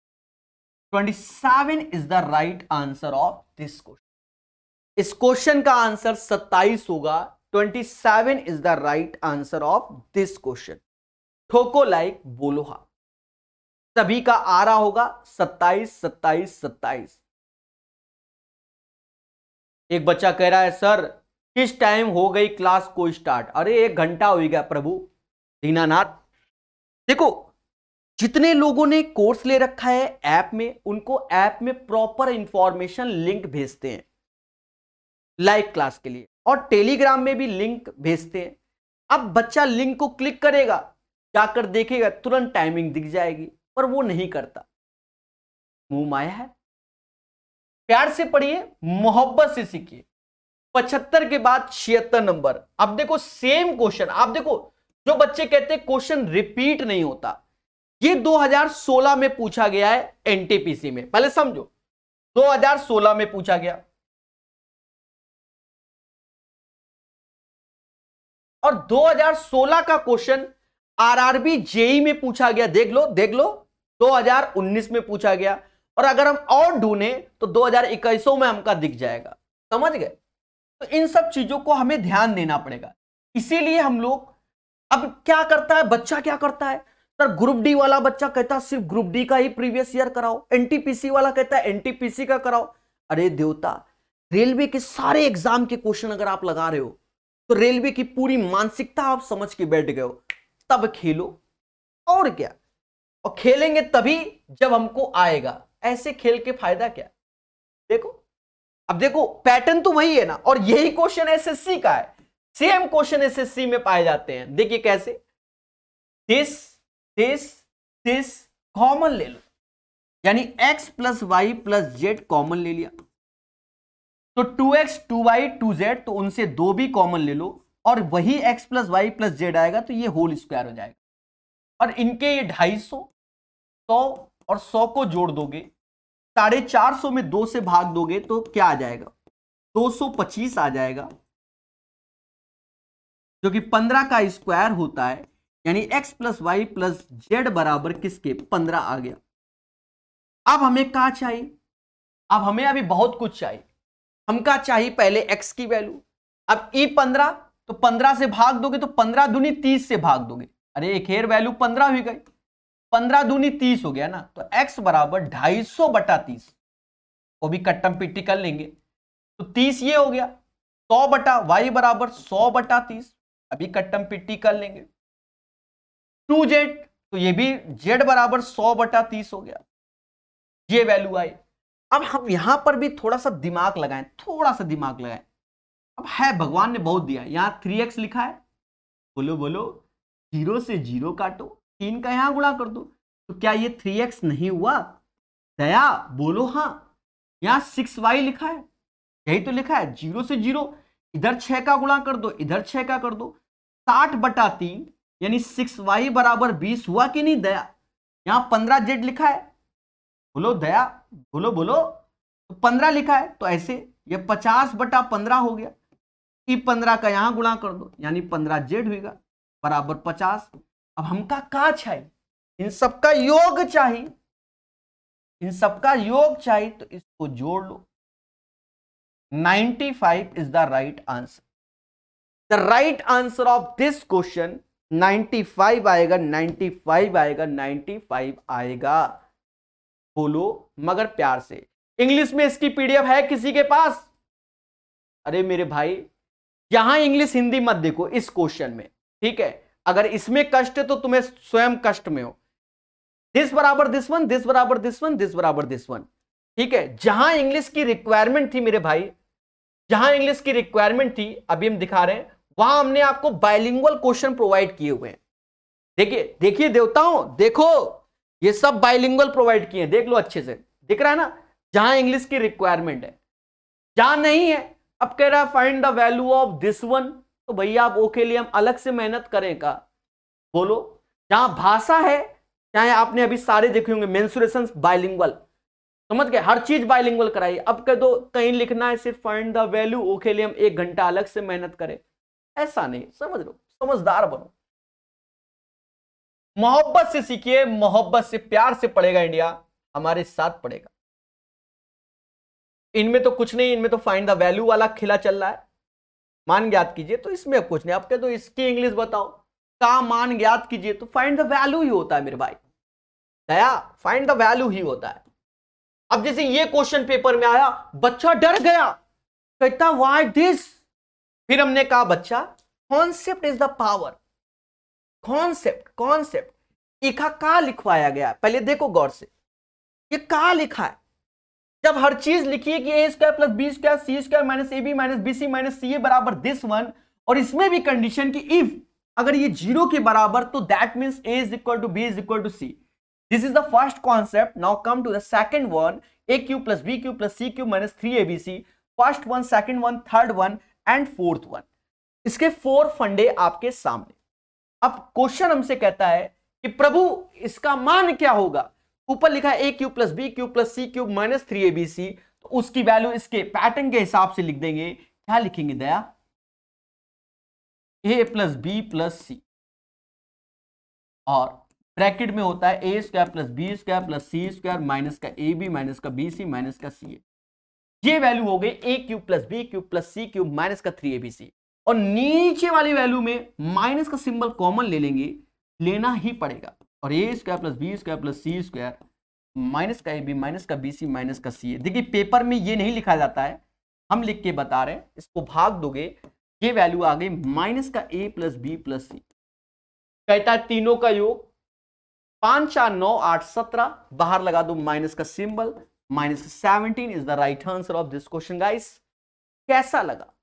twenty seven is the right answer of this question इस क्वेश्चन का आंसर सत्ताईस होगा 27 is the right answer of this question ठोको लाइक बोलोहा सभी का आ रहा होगा 27 27 27 एक बच्चा कह रहा है सर किस टाइम हो गई क्लास को स्टार्ट अरे एक घंटा हो गया प्रभु दीनानाथ देखो जितने लोगों ने कोर्स ले रखा है ऐप में उनको ऐप में प्रॉपर इंफॉर्मेशन लिंक भेजते हैं लाइव क्लास के लिए और टेलीग्राम में भी लिंक भेजते हैं अब बच्चा लिंक को क्लिक करेगा जाकर देखेगा तुरंत टाइमिंग दिख जाएगी पर वो नहीं करता मुंह माया है प्यार से पढ़िए मोहब्बत से सीखिए पचहत्तर के बाद छिहत्तर नंबर अब देखो सेम क्वेश्चन आप देखो जो बच्चे कहते हैं क्वेश्चन रिपीट नहीं होता ये 2016 में पूछा गया है एनटीपीसी में पहले समझो 2016 में पूछा गया और 2016 का क्वेश्चन आरआरबी जेई में पूछा गया देख लो देख लो 2019 में पूछा गया और अगर हम और ढूंढे तो 2021 में हमका दिख जाएगा समझ गए तो इन सब चीजों को हमें ध्यान देना पड़ेगा इसीलिए हम लोग अब क्या करता है बच्चा क्या करता है सर ग्रुप डी वाला बच्चा कहता है सिर्फ ग्रुप डी का ही प्रीवियस ईयर कराओ एनटीपीसी वाला कहता है एनटीपीसी का कराओ अरे देवता रेलवे के सारे एग्जाम के क्वेश्चन अगर आप लगा रहे हो तो रेलवे की पूरी मानसिकता आप समझ के बैठ गए हो तब खेलो और क्या और खेलेंगे तभी जब हमको आएगा ऐसे खेल के फायदा क्या देखो अब देखो पैटर्न तो वही है ना और यही क्वेश्चन एसएससी का है सेम क्वेश्चन एसएससी में पाए जाते हैं देखिए कैसे दिस दिस दिस कॉमन ले लो यानी x plus Y plus z common ले लिया तो two x two y two z तो उनसे दो भी कॉमन ले लो और वही x plus Y plus z आएगा तो ये होल स्क्वायर हो जाएगा और इनके ये ढाई सौ सौ और सौ को जोड़ दोगे साढ़े चार सौ में दो से भाग दोगे तो क्या आ जाएगा दो सौ पच्चीस आ जाएगा जो कि पंद्रह का स्क्वायर होता है यानी x plus Y plus Z बराबर किसके पंद्रह आ गया अब हमें कहा चाहिए अब हमें अभी बहुत कुछ चाहिए हमका चाहिए पहले एक्स की वैल्यू अब ई e पंद्रह तो पंद्रह से भाग दोगे तो पंद्रह दूनी तीस से भाग दोगे अरे एक हेर वैल्यू पंद्रह हो गई पंद्रह दूनी तीस हो गया ना तो एक्स बराबर ढाई सौ बटा तीस वो भी कट्टम पिट्टी कर लेंगे तो तीस ये हो गया सौ बटा वाई बराबर सौ बटा तीस अभी कट्टम पिट्टी कर लेंगे टू जेड तो ये भी जेड बराबर सौ बटा तीस हो गया ये वैल्यू आई अब हम यहां पर भी थोड़ा सा दिमाग लगाएं थोड़ा सा दिमाग लगाएं अब है भगवान ने बहुत दिया यहां थ्री एक्स लिखा है बोलो बोलो जीरो से जीरो काटो तीन का यहां गुणा कर दो तो क्या ये थ्री एक्स नहीं हुआ दया बोलो हाँ यहाँ सिक्स वाई लिखा है यही तो लिखा है जीरो से जीरो इधर छह का गुणा कर दो इधर छह का कर दो साठ बटा तीन यानी सिक्स वाई बराबर बीस हुआ कि नहीं दया यहाँ पंद्रह जेड लिखा है बोलो दया बोलो बोलो तो पंद्रह लिखा है तो ऐसे ये पचास बटा पंद्रह हो गया ई पंद्रह का यहां गुणा कर दो यानी पंद्रह जेड होगा बराबर पचास अब हमका का चाहिए इन सबका योग चाहिए इन सबका योग चाहिए तो इसको जोड़ लो 95 is the right answer the right answer of this question 95 आएगा 95 आएगा 95 आएगा बोलो मगर प्यार से इंग्लिश में इसकी पीडीएफ है किसी के पास अरे मेरे भाई यहां इंग्लिश हिंदी मत देखो इस क्वेश्चन में ठीक है अगर इसमें कष्ट है तो तुम्हें स्वयं कष्ट में हो दिस बराबर दिस वन दिस बराबर दिस वन दिस बराबर दिस वन ठीक है जहां इंग्लिश की रिक्वायरमेंट थी मेरे भाई जहां इंग्लिश की रिक्वायरमेंट थी अभी हम दिखा रहे हैं वहां हमने आपको बायलिंगुअल क्वेश्चन प्रोवाइड किए हुए हैं देखिए देखिए देवताओं देखो ये सब बाइलिंग प्रोवाइड किए देख लो अच्छे से दिख रहा है ना जहां इंग्लिश की रिक्वायरमेंट है जहां नहीं है अब कह रहा है find the value of this one तो भैया आप ओके लिए हम अलग से मेहनत करें का बोलो जहां भाषा है चाहे आपने अभी सारे देखे होंगे मेन्सुरेशन बाइलिंगल समझ गए हर चीज बाइलिंगल कराई अब कह दो कहीं लिखना है सिर्फ फाइंड द वैल्यू ओके लिए हम एक घंटा अलग से मेहनत करें ऐसा नहीं समझ लो समझदार बनो मोहब्बत से सीखिए मोहब्बत से प्यार से पढ़ेगा इंडिया हमारे साथ पढ़ेगा इनमें तो कुछ नहीं इनमें तो फाइंड द वैल्यू वाला खिला चल रहा है मान ज्ञात कीजिए तो इसमें कुछ नहीं आप कह इसकी इंग्लिश बताओ का मान ज्ञात कीजिए तो फाइंड द वैल्यू ही होता है मेरे भाई दया फाइंड द वैल्यू ही होता है अब जैसे ये क्वेश्चन पेपर में आया बच्चा डर गया कहता वाई दिस फिर हमने कहा बच्चा concept is the power concept concept इखा का लिखवाया गया पहले देखो गौर से ये का लिखा है जब हर चीज लिखी है कि a square plus B square c square minus a b minus b c minus c a बराबर दिस वन और इसमें भी कंडीशन की इफ अगर ये जीरो के बराबर तो that means a is equal to b is equal to c this is the first concept now come to the second one a cube plus b cube plus c cube minus three A b c first one second one third one and fourth one इसके फोर फंडे आपके सामने अब क्वेश्चन हमसे कहता है कि प्रभु इसका मान क्या होगा ऊपर लिखा a cube plus B cube plus c cube minus three A b c तो उसकी वैल्यू इसके पैटर्न के हिसाब से लिख देंगे क्या लिखेंगे दया a plus b plus c और ब्रैकेट में होता है ए square plus B square plus c square minus का ए बी माइनस का बी सी माइनस का सी ए ये वैल्यू हो गई a cube plus B cube plus c cube minus का थ्री ए बी सी और नीचे वाली वैल्यू में माइनस का सिंबल कॉमन ले लेंगे लेना ही पड़ेगा और a square plus B square plus c square minus का ए बी माइनस का बी सी माइनस का सी ए देखिए पेपर में ये नहीं लिखा जाता है हम लिख के बता रहे हैं इसको भाग दोगे ये वैल्यू आ गई माइनस का a plus b plus c कहता है तीनों का योग पांच चार नौ आठ सत्रह बाहर लगा दो माइनस का symbol minus seventeen is the right answer of this question guys कैसा लगा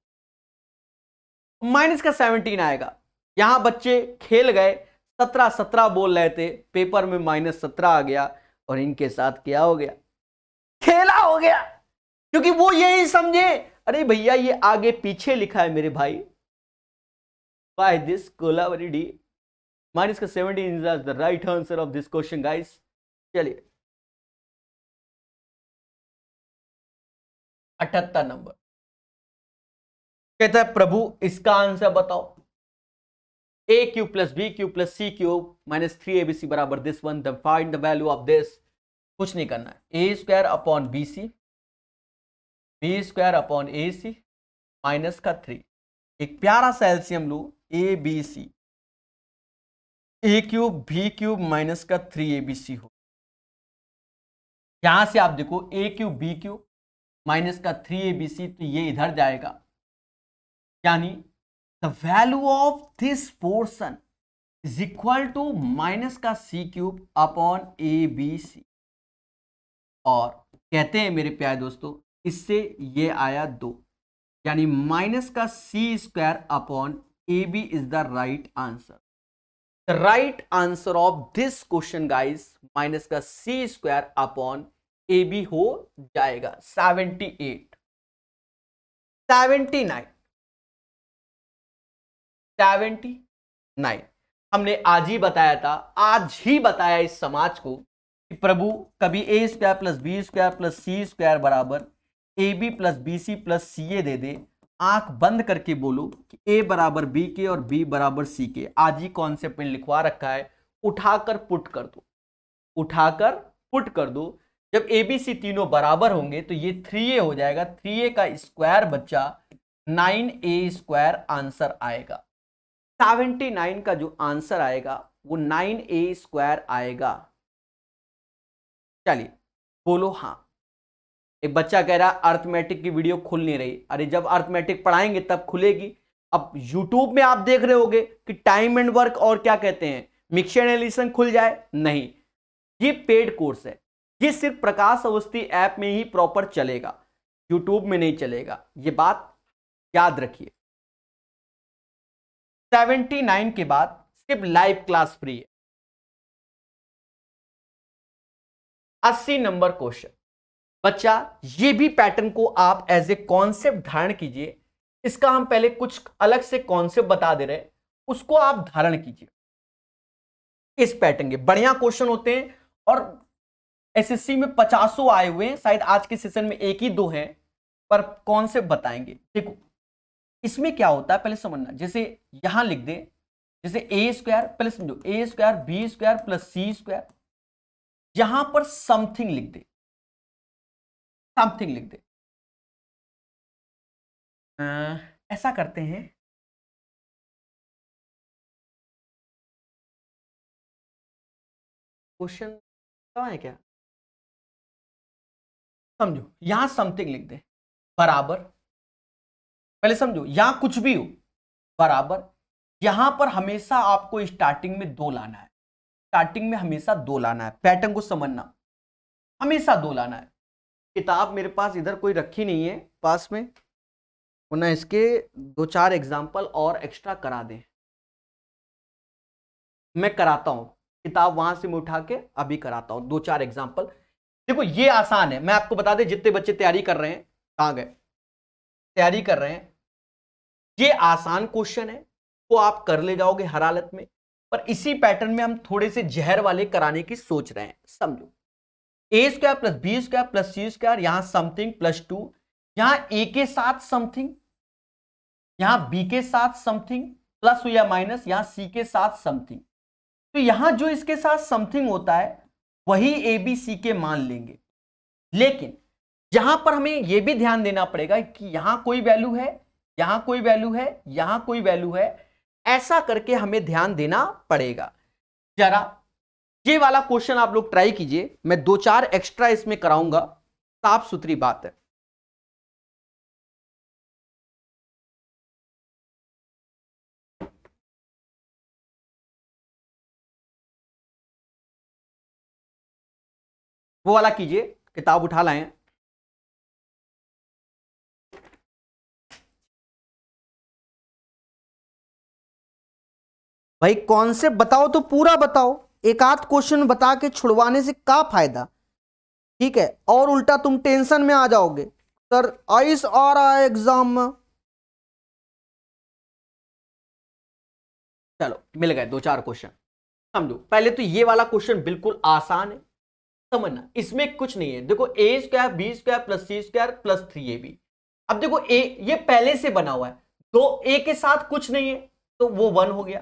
माइनस का सेवनटीन आएगा यहां बच्चे खेल गए सत्रह सत्रह बोल रहे थे पेपर में माइनस सत्रह आ गया और इनके साथ क्या हो गया खेला हो गया क्योंकि वो यही समझे अरे भैया ये आगे पीछे लिखा है मेरे भाई why this Kolaveri Di minus का seventeen is the right answer of this question guys चलिए अठहत्तर नंबर कहता है प्रभु इसका आंसर बताओ a cube plus b cube plus c cube minus three A b c बराबर this one the find the value of this कुछ नहीं करना है ए square upon b c b square upon a c minus का थ्री एक प्यारा सा एल्सियम लो a b c a cube b cube minus का थ्री ए बी सी हो यहां से आप देखो a cube b cube minus का थ्री ए बी सी तो ये इधर जाएगा यानी the value of this portion is equal to minus का c cube upon a b c और कहते हैं मेरे प्यारे दोस्तों इससे ये आया दो यानी माइनस का c square upon a b is the right answer the right answer of this question guys minus का c square upon a b हो जाएगा seventy eight seventy nine seventy nine हमने आज ही बताया था आज ही बताया इस समाज को कि प्रभु कभी a square plus B square plus c square बराबर a b plus b c plus c a दे दे आंख बंद करके बोलो कि ए बराबर बी के और बी बराबर सी के आज ही कॉन्सेप्ट में लिखवा रखा है उठाकर पुट कर दो उठाकर पुट कर दो जब ए बी सी तीनों बराबर होंगे तो ये थ्री ए हो जाएगा थ्री ए का स्क्वायर बच्चा नाइन ए स्क्वायर आंसर आएगा सेवेंटी नाइन का जो आंसर आएगा वो नाइन ए स्क्वायर आएगा चलिए बोलो हाँ एक बच्चा कह रहा अर्थमेटिक की वीडियो खुल नहीं रही अरे जब अर्थमेटिक पढ़ाएंगे तब खुलेगी अब यूट्यूब में आप देख रहे होगे कि टाइम एंड वर्क और क्या कहते हैं मिक्सर एनालिसन खुल जाए नहीं ये पेड कोर्स है ये सिर्फ प्रकाश अवस्थी ऐप में ही प्रॉपर चलेगा यूट्यूब में नहीं चलेगा ये बात याद रखिए सेवेंटी नाइन के बाद सिर्फ लाइव क्लास फ्री है अस्सी नंबर क्वेश्चन बच्चा ये भी पैटर्न को आप एज ए कॉन्सेप्ट धारण कीजिए इसका हम पहले कुछ अलग से कॉन्सेप्ट बता दे रहे हैं उसको आप धारण कीजिए इस पैटर्न के बढ़िया क्वेश्चन होते हैं और एसएससी में पचासों आए हुए हैं शायद आज के सेशन में एक ही दो हैं पर कॉन्सेप्ट बताएंगे देखो इसमें क्या होता है पहले समझना जैसे यहां लिख दे जैसे ए स्क्वायर पहले समझो a square b square plus c square यहां पर समथिंग लिख दे समथिंग लिख दे आ, ऐसा करते हैं क्वेश्चन है क्या समझो यहां समथिंग लिख दे बराबर पहले समझो यहां कुछ भी हो बराबर यहां पर हमेशा आपको स्टार्टिंग में दो लाना है स्टार्टिंग में हमेशा दो लाना है पैटर्न को समझना हमेशा दो लाना है किताब मेरे पास इधर कोई रखी नहीं है पास में वरना तो इसके दो चार एग्जाम्पल और एक्स्ट्रा करा दें मैं कराता हूं किताब वहां से मैं उठा के अभी कराता हूँ दो चार एग्जाम्पल देखो ये आसान है मैं आपको बता दें जितने बच्चे तैयारी कर रहे हैं कहाँ गए तैयारी कर रहे हैं ये आसान क्वेश्चन है तो आप कर ले जाओगे हर हालत में पर इसी पैटर्न में हम थोड़े से जहर वाले कराने की सोच रहे हैं समझो a square plus B square plus c square यहां समथिंग प्लस टू यहां ए के साथ समथिंग यहां बी के साथ समथिंग प्लस या माइनस यहां सी के साथ समथिंग तो यहां जो इसके साथ समथिंग होता है वही ए बी सी के मान लेंगे लेकिन यहां पर हमें यह भी ध्यान देना पड़ेगा कि यहां कोई वैल्यू है यहां कोई वैल्यू है यहां कोई वैल्यू है ऐसा करके हमें ध्यान देना पड़ेगा जरा ये वाला क्वेश्चन आप लोग ट्राई कीजिए मैं दो चार एक्स्ट्रा इसमें कराऊंगा साफ सुथरी बात है वो वाला कीजिए किताब उठा लाएं भाई कॉन्सेप्ट बताओ तो पूरा बताओ एक आध क्वेश्चन बता के छुड़वाने से का फायदा ठीक है और उल्टा तुम टेंशन में आ जाओगे सर आइस आ रहा है एग्जाम में चलो मिल गए दो चार क्वेश्चन समझो पहले तो ये वाला क्वेश्चन बिल्कुल आसान है समझना इसमें कुछ नहीं है देखो a square b square plus c square plus three A b अब देखो ए ये पहले से बना हुआ है दो ए के साथ कुछ नहीं है तो वो वन हो गया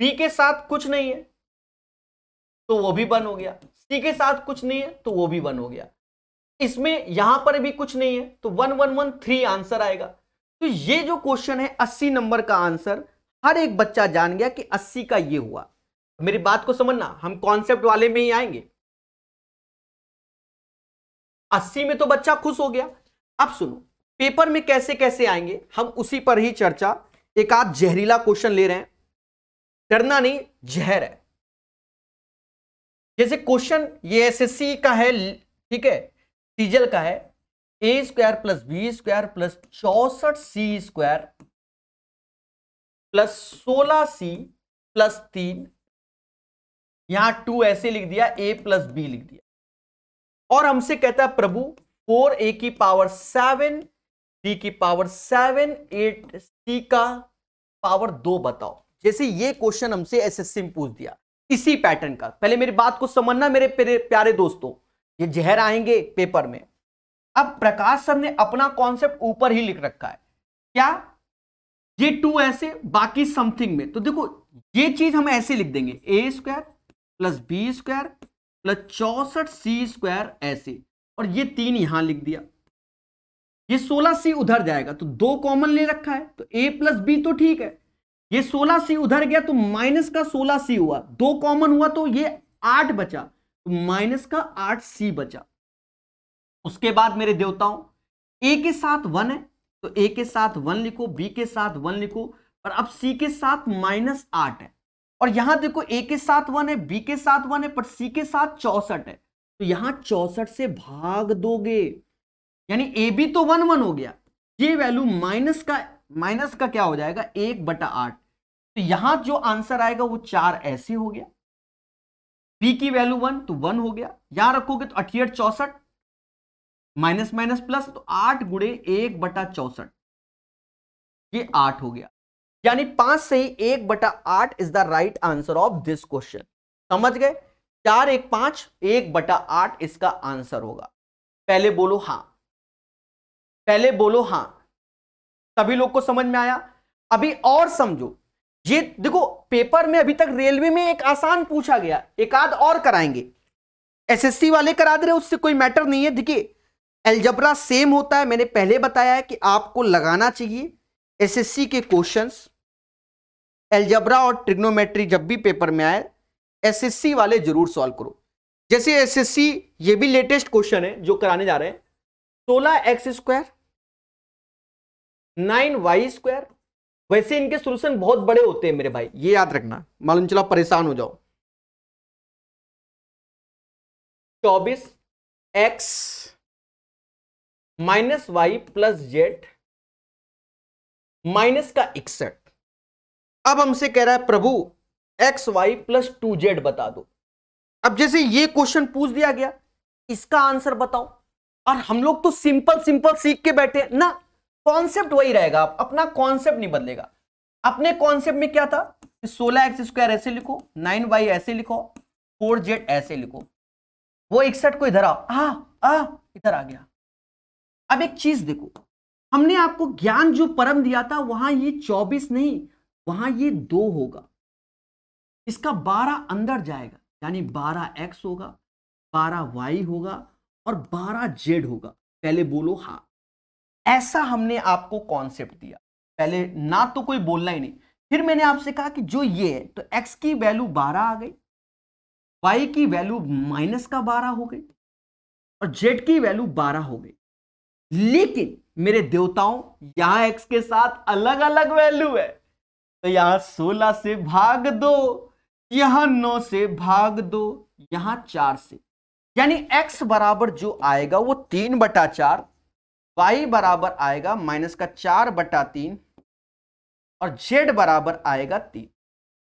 बी के साथ कुछ नहीं है तो वो भी वन हो गया सी के साथ कुछ नहीं है तो वो भी वन हो गया इसमें यहां पर भी कुछ नहीं है तो one one one three answer आएगा तो ये जो क्वेश्चन है अस्सी नंबर का आंसर हर एक बच्चा जान गया कि अस्सी का ये हुआ मेरी बात को समझना हम कॉन्सेप्ट वाले में ही आएंगे अस्सी में तो बच्चा खुश हो गया अब सुनो पेपर में कैसे कैसे आएंगे हम उसी पर ही चर्चा एक आध जहरीला क्वेश्चन ले रहे हैं डरना नहीं जहर है जैसे क्वेश्चन ये एसएससी का है ठीक है सीजल का है ए square plus B square plus चौसठ सी स्क्वायर प्लस सोलह सी प्लस तीन यहां टू ऐसे लिख दिया ए प्लस बी लिख दिया और हमसे कहता है प्रभु फोर ए की पावर सेवन बी की पावर सेवन एट सी का पावर दो बताओ जैसे ये क्वेश्चन हमसे एसएससी में पूछ दिया इसी पैटर्न का पहले मेरी बात को समझना मेरे प्यारे दोस्तों ये जहर आएंगे पेपर में अब प्रकाश सर ने अपना कॉन्सेप्ट ऊपर ही लिख रखा है क्या ये टू ऐसे बाकी समथिंग में तो देखो ये चीज हम ऐसे लिख देंगे A square plus B square plus चौसठ सी स्क्वायर ऐसे और ये तीन यहां लिख दिया ये सोलह सी उधर जाएगा तो दो कॉमन ले रखा है तो ए प्लस बी तो ठीक है ये सोलह सी उधर गया तो माइनस का सोलह सी हुआ दो कॉमन हुआ तो ये आठ बचा तो माइनस का आठ सी बचा उसके बाद मेरे देवताओं ए के साथ वन है तो ए के साथ वन लिखो बी के साथ वन लिखो और अब सी के साथ माइनस आठ है और यहां देखो ए के साथ वन है बी के साथ वन है पर सी के साथ चौसठ है तो यहां चौसठ से भाग दोगे यानी ए बी तो वन वन हो गया ये वैल्यू माइनस का माइनस का क्या हो जाएगा एक बटा आठ तो यहां जो आंसर आएगा वो चार ऐसे हो गया पी की वैल्यू वन तो वन हो गया यहां रखोगे तो अठियट चौसठ माइनस माइनस प्लस तो आठ गुड़े एक बटा चौसठ ये आठ हो गया यानी पांच से ही एक बटा आठ is the right answer of this question समझ गए चार एक पांच एक बटा आठ इसका आंसर होगा पहले बोलो हां पहले बोलो हां सभी लोग को समझ में आया अभी और समझो ये देखो पेपर में अभी तक रेलवे में एक आसान पूछा गया एक आध और कराएंगे एसएससी वाले करा दे रहे उससे कोई मैटर नहीं है देखिए एल्जबरा सेम होता है मैंने पहले बताया है कि आपको लगाना चाहिए एसएससी के क्वेश्चंस एल्जबरा और ट्रिग्नोमेट्री जब भी पेपर में आए एसएससी वाले जरूर सॉल्व करो जैसे एसएससी ये भी लेटेस्ट क्वेश्चन है जो कराने जा रहे हैं सोलह X square nine Y square वैसे इनके सोल्यूशन बहुत बड़े होते हैं मेरे भाई ये याद रखना मालूम चला परेशान हो जाओ चौबीस X minus Y plus Z minus का इकसठ अब हमसे कह रहा है प्रभु X Y plus two Z बता दो अब जैसे ये क्वेश्चन पूछ दिया गया इसका आंसर बताओ और हम लोग तो सिंपल सिंपल सीख के बैठे ना कॉन्सेप्ट वही रहेगा आप अपना कॉन्सेप्ट नहीं बदलेगा अपने कॉन्सेप्ट में क्या था सोलह एक्स स्क्वायर ऐसे लिखो नाइन वाई ऐसे लिखो फोर जेड ऐसे लिखो वो इकसठ को इधर आओ आ, आ इधर आ गया अब एक चीज देखो हमने आपको ज्ञान जो परम दिया था वहां ये चौबीस नहीं वहां ये दो होगा इसका बारह अंदर जाएगा यानी बारह एक्स होगा बारह वाई होगा और बारह जेड होगा पहले बोलो हाँ ऐसा हमने आपको कॉन्सेप्ट दिया पहले ना तो कोई बोलना ही नहीं फिर मैंने आपसे कहा कि जो ये है तो x की वैल्यू 12 आ गई y की वैल्यू माइनस का 12 हो गई और z की वैल्यू 12 हो गई लेकिन मेरे देवताओं यहां x के साथ अलग अलग वैल्यू है तो यहां 16 से भाग दो यहां 9 से भाग दो यहां 4 से यानी x बराबर जो आएगा वो तीन बटा चार वाई बराबर आएगा माइनस का चार बटा तीन और जेड बराबर आएगा तीन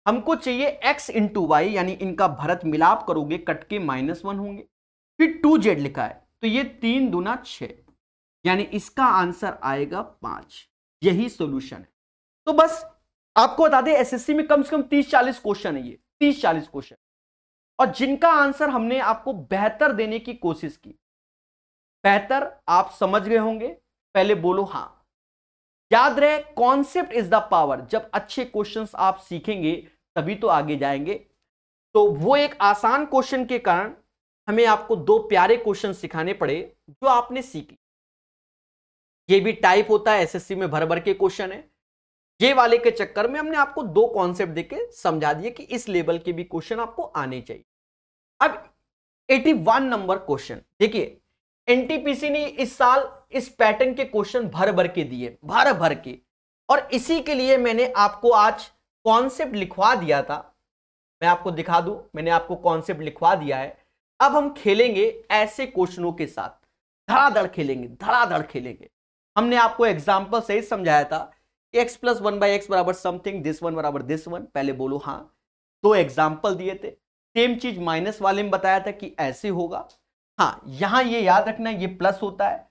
हमको चाहिए एक्स इंटू वाई यानी इनका भरत मिलाप करोगे कट के माइनस वन होंगे फिर टू जेड लिखा है तो ये तीन दुना छ यानी इसका आंसर आएगा पांच यही सोल्यूशन है तो बस आपको बता दें एसएससी में कम से कम तीस चालीस क्वेश्चन है ये तीस चालीस क्वेश्चन और जिनका आंसर हमने आपको बेहतर देने की कोशिश की बेहतर आप समझ गए होंगे पहले बोलो हां याद रहे कॉन्सेप्ट इज द पावर जब अच्छे क्वेश्चंस आप सीखेंगे तभी तो आगे जाएंगे तो वो एक आसान क्वेश्चन के कारण हमें आपको दो प्यारे क्वेश्चन सिखाने पड़े जो आपने सीखे ये भी टाइप होता है एसएससी में भर भर के क्वेश्चन है ये वाले के चक्कर में हमने आपको दो कॉन्सेप्ट देके समझा दिए कि इस लेवल के भी क्वेश्चन आपको आने चाहिए अब 81 नंबर क्वेश्चन देखिए एनटीपीसी ने इस साल इस पैटर्न के क्वेश्चन भर भर के दिए भर भर के और इसी के लिए मैंने आपको आज कॉन्सेप्ट लिखवा दिया था मैं आपको दिखा दूं मैंने आपको कॉन्सेप्ट लिखवा दिया है अब हम खेलेंगे ऐसे क्वेश्चनों के साथ धड़ाधड़ खेलेंगे धड़ाधड़ खेलेंगे हमने आपको एग्जाम्पल सही समझाया था X plus one by x बराबर समथिंग दिस वन बराबर दिस वन पहले बोलो हाँ दो एग्जाम्पल दिए थे सेम चीज माइनस वाले में बताया था कि ऐसे होगा हाँ यहां ये याद रखना ये प्लस होता है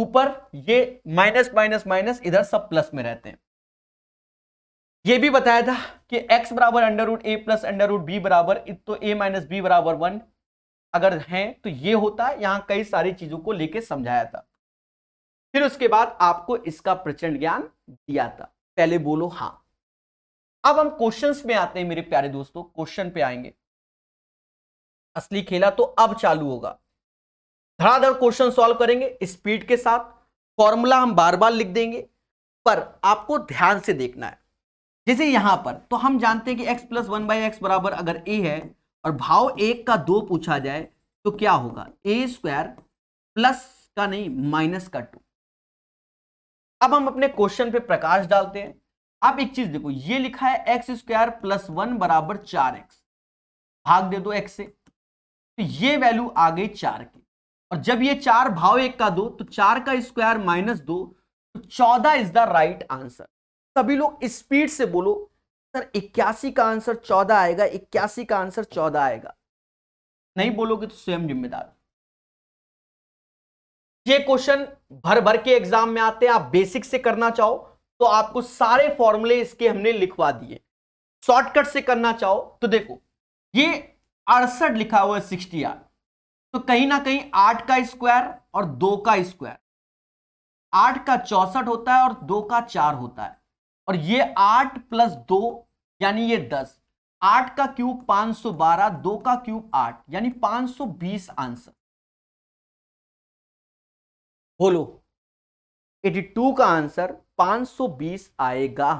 ऊपर ये माइनस माइनस माइनस इधर सब प्लस में रहते हैं ये भी बताया था कि x बराबर अंडर रूट ए प्लस अंडर रूट बी बराबर तो a माइनस बी बराबर वन अगर है तो ये होता है यहां कई सारी चीजों को लेके समझाया था फिर उसके बाद आपको इसका प्रचंड ज्ञान दिया था पहले बोलो हाँ अब हम क्वेश्चंस में आते हैं मेरे प्यारे दोस्तों क्वेश्चन पे आएंगे असली खेला तो अब चालू होगा धड़ाधड़ क्वेश्चन सॉल्व करेंगे स्पीड के साथ फॉर्मूला हम बार बार लिख देंगे पर आपको ध्यान से देखना है जैसे यहां पर तो हम जानते हैं कि x plus one by x बराबर अगर a है और भाव एक का दो पूछा जाए तो क्या होगा ए स्क्वायर प्लस का नहीं माइनस का टू अब हम अपने क्वेश्चन पे प्रकाश डालते हैं आप एक चीज देखो ये लिखा है एक्स स्क्वायर प्लस वन बराबर चार एक्स भाग दे दो एक्स से तो ये वैल्यू आ गई चार की और जब ये चार भाव एक का दो तो चार का स्क्वायर माइनस दो तो चौदह इज द राइट आंसर सभी लोग स्पीड से बोलो सर इक्यासी का आंसर चौदह आएगा इक्यासी का आंसर चौदह आएगा नहीं बोलोगे तो स्वयं जिम्मेदार ये क्वेश्चन भर भर के एग्जाम में आते हैं आप बेसिक से करना चाहो तो आपको सारे फॉर्मूले इसके हमने लिखवा दिए शॉर्टकट से करना चाहो तो देखो ये अड़सठ लिखा हुआ है सिक्सटी आर तो कहीं ना कहीं आठ का स्क्वायर और दो का स्क्वायर आठ का चौसठ होता है और दो का चार होता है और ये आठ प्लस दो यानी ये दस आठ का क्यूब पांच सौ बारह दो का क्यूब आठ यानी पांच सौ बीस आंसर बोलो एटी टू का आंसर पांच सौ बीस आएगा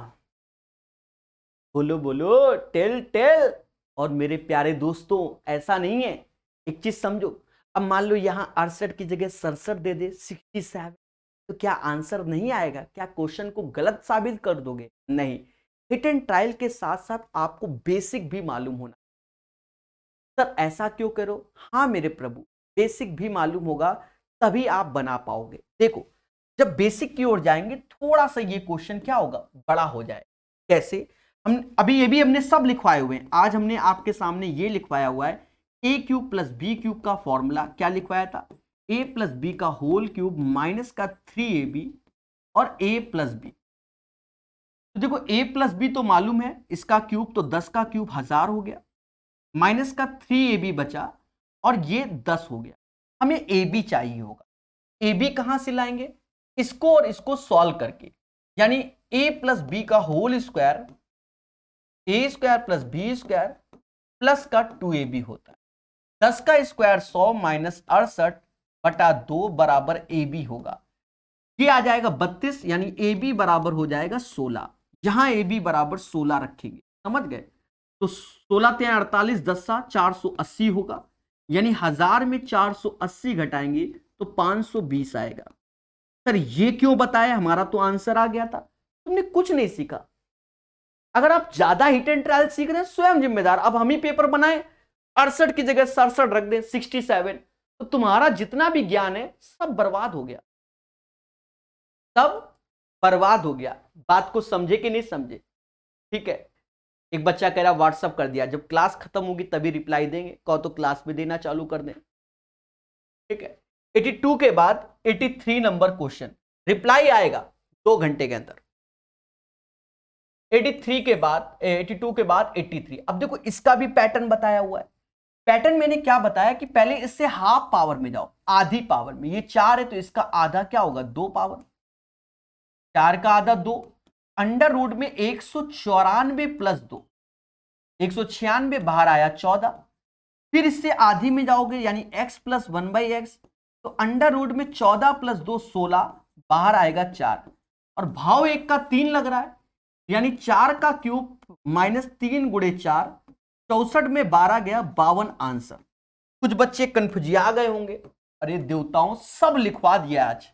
बोलो बोलो टेल टेल और मेरे प्यारे दोस्तों ऐसा नहीं है एक चीज समझो अब मान लो यहाँ अड़सठ की जगह सड़सठ दे दे सिक्सटी सेवन तो क्या आंसर नहीं आएगा क्या क्वेश्चन को गलत साबित कर दोगे नहीं हिट एंड ट्रायल के साथ साथ आपको बेसिक भी मालूम होना सर ऐसा क्यों करो हाँ मेरे प्रभु बेसिक भी मालूम होगा तभी आप बना पाओगे देखो जब बेसिक की ओर जाएंगे थोड़ा सा ये क्वेश्चन क्या होगा बड़ा हो जाए कैसे हम अभी ये भी हमने सब लिखवाए हुए हैं आज हमने आपके सामने ये लिखवाया हुआ है ए क्यूब प्लस बी क्यूब का फॉर्मूला क्या लिखवाया था ए प्लस बी का होल क्यूब माइनस का थ्री ए बी और ए प्लस बी तो देखो ए प्लस बी तो मालूम है इसका क्यूब तो दस का क्यूब हजार हो गया माइनस का थ्री ए बी बचा और ये दस हो गया हमें ए बी चाहिए होगा ए बी कहाँ से लाएंगे इसको और इसको सॉल्व करके यानी ए प्लस बी का whole square A square plus B square plus का टू ए बी होता है दस का स्क्वायर सौ माइनस अड़सठ बटा दो बराबर ए बी होगा ये आ जाएगा बत्तीस यानी ए बी बराबर हो जाएगा सोलह यहां ए बी बराबर सोलह रखेंगे समझ गए तो सोलह तेरह अड़तालीस सा चार सौ अस्सी होगा यानी हजार में चार सौ अस्सी घटाएंगे तो पांच सौ बीस आएगा सर ये क्यों बताया हमारा तो आंसर आ गया था तुमने कुछ नहीं सीखा अगर आप ज्यादा हिट एंड ट्रायल सीख रहे हैं स्वयं जिम्मेदार अब हम ही पेपर बनाए अड़सठ की जगह सड़सठ रख दें सिक्सटी सेवन तो तुम्हारा जितना भी ज्ञान है सब बर्बाद हो गया सब बर्बाद हो गया बात को समझे कि नहीं समझे ठीक है एक बच्चा कह रहा व्हाट्सअप कर दिया जब क्लास खत्म होगी तभी रिप्लाई देंगे कहो तो क्लास में देना चालू कर दें ठीक है 82 के बाद 83 नंबर क्वेश्चन रिप्लाई आएगा दो घंटे के अंदर 83 के बाद 82 के बाद 83 अब देखो इसका भी पैटर्न बताया हुआ है पैटर्न मैंने क्या बताया कि पहले इससे हाफ पावर में जाओ आधी पावर में ये चार है तो इसका आधा क्या होगा दो पावर चार का आधा दो अंडर रूट में एक सौ चौरानवे प्लस दो एक सौ छियानवे बाहर आया चौदह फिर इससे आधी में जाओगे यानी x plus one by X तो अंडर रूट में चौदह प्लस दो सोलह बाहर आएगा चार और भाव एक का तीन लग रहा है यानी चार का क्यूब माइनस तीन गुड़े चार चौसठ में बारह गया बावन आंसर कुछ बच्चे कन्फ्यूजिया गए होंगे अरे देवताओं सब लिखवा दिया आज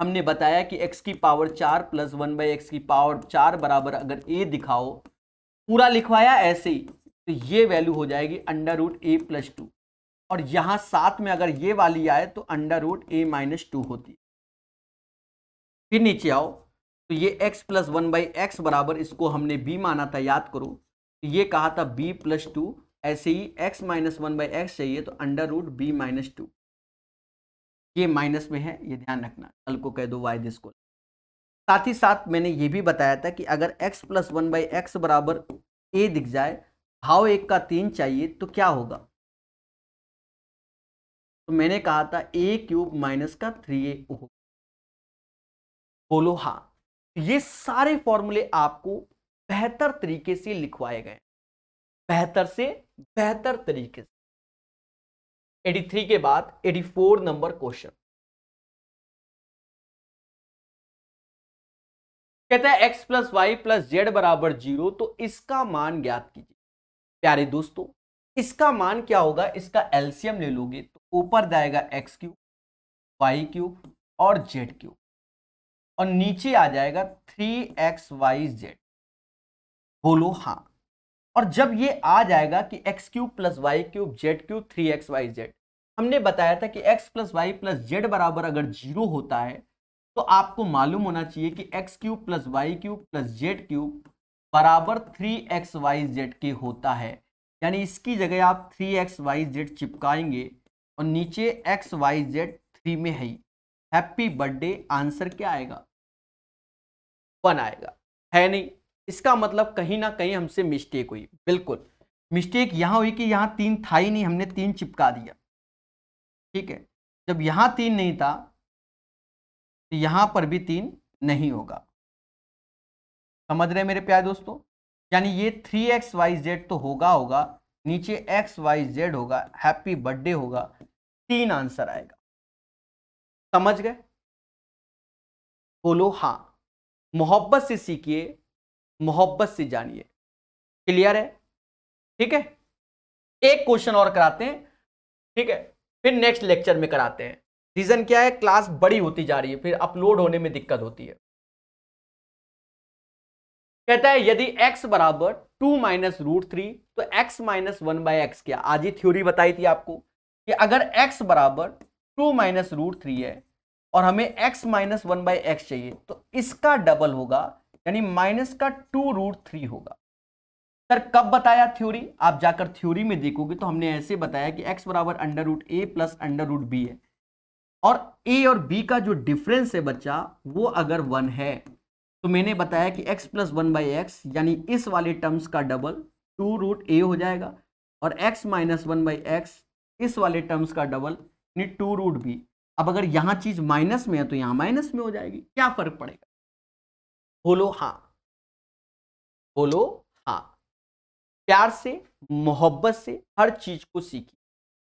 हमने बताया कि x की पावर चार प्लस वन बाई एक्स की पावर चार बराबर अगर a दिखाओ पूरा लिखवाया ऐसे ही तो ये वैल्यू हो जाएगी अंडर रूट ए प्लस टू और यहाँ साथ में अगर ये वाली आए तो अंडर रूट ए माइनस टू होती फिर नीचे आओ तो ये x plus one by x बराबर इसको हमने b माना था याद करो ये कहा था बी प्लस टू ऐसे ही X minus one by x चाहिए तो under root B minus two ये माइनस में है ये ध्यान रखना कल को कह दो वाई दिस को साथ ही साथ मैंने ये भी बताया था कि अगर x plus one by x बराबर ए दिख जाए भाव एक का तीन चाहिए तो क्या होगा तो मैंने कहा था ए क्यूब माइनस का थ्री ए होगा बोलो हाँ ये सारे फॉर्मूले आपको बेहतर तरीके से लिखवाए गए बेहतर से बेहतर तरीके से 83 के बाद 84 नंबर क्वेश्चन कहता है x plus Y plus Z बराबर जीरो तो इसका मान ज्ञात कीजिए प्यारे दोस्तों इसका मान क्या होगा इसका एल्सियम ले लोगे तो ऊपर जाएगा एक्स क्यूब वाई क्यूब और जेड क्यूब और नीचे आ जाएगा थ्री एक्स वाई जेड बोलो हाँ और जब ये आ जाएगा कि X cube plus Y cube Z cube three X Y Z हमने बताया था कि X plus Y plus Z बराबर अगर जीरो होता है तो आपको मालूम होना चाहिए कि X cube plus Y cube plus Z cube बराबर थ्री एक्स वाई जेड के होता है यानी इसकी जगह आप थ्री एक्स वाई जेड चिपकाएंगे और नीचे एक्स वाई जेड थ्री में है हैप्पी बर्थडे आंसर क्या आएगा वन आएगा है नहीं इसका मतलब कहीं ना कहीं हमसे मिस्टेक हुई बिल्कुल मिस्टेक यहाँ हुई कि यहाँ तीन था ही नहीं हमने तीन चिपका दिया ठीक है जब यहाँ तीन नहीं था तो यहाँ पर भी तीन नहीं होगा समझ रहे मेरे प्यारे दोस्तों यानी ये थ्री एक्स वाई जेड तो होगा होगा नीचे एक्स वाई जेड होगा हैप्पी बर्थडे होगा तीन आंसर आएगा समझ गए बोलो हाँ मोहब्बत से सीखिए मोहब्बत से जानिए क्लियर है ठीक है एक क्वेश्चन और कराते हैं ठीक है फिर नेक्स्ट लेक्चर में कराते हैं रीजन क्या है क्लास बड़ी होती जा रही है फिर अपलोड होने में दिक्कत होती है कहता है यदि x बराबर टू माइनस रूट थ्री तो x minus one by x क्या आज ही थ्योरी बताई थी आपको कि अगर x बराबर टू माइनस रूट थ्री है और हमें x minus one by x चाहिए तो इसका डबल होगा यानी माइनस का टू रूट थ्री होगा सर कब बताया थ्योरी आप जाकर थ्योरी में देखोगे तो हमने ऐसे बताया कि एक्स बराबर अंडर रूट ए प्लस अंडर रूट बी है और ए और बी का जो डिफरेंस है बच्चा वो अगर वन है तो मैंने बताया कि X plus one by X यानी इस वाले टर्म्स का डबल टू रूट ए हो जाएगा और X minus one by X इस वाले टर्म्स का डबल यानी टू रूट बी अब अगर यहाँ चीज़ माइनस में है तो यहाँ माइनस में हो जाएगी क्या फर्क पड़ेगा बोलो हाँ बोलो हाँ प्यार से मोहब्बत से हर चीज को सीखिए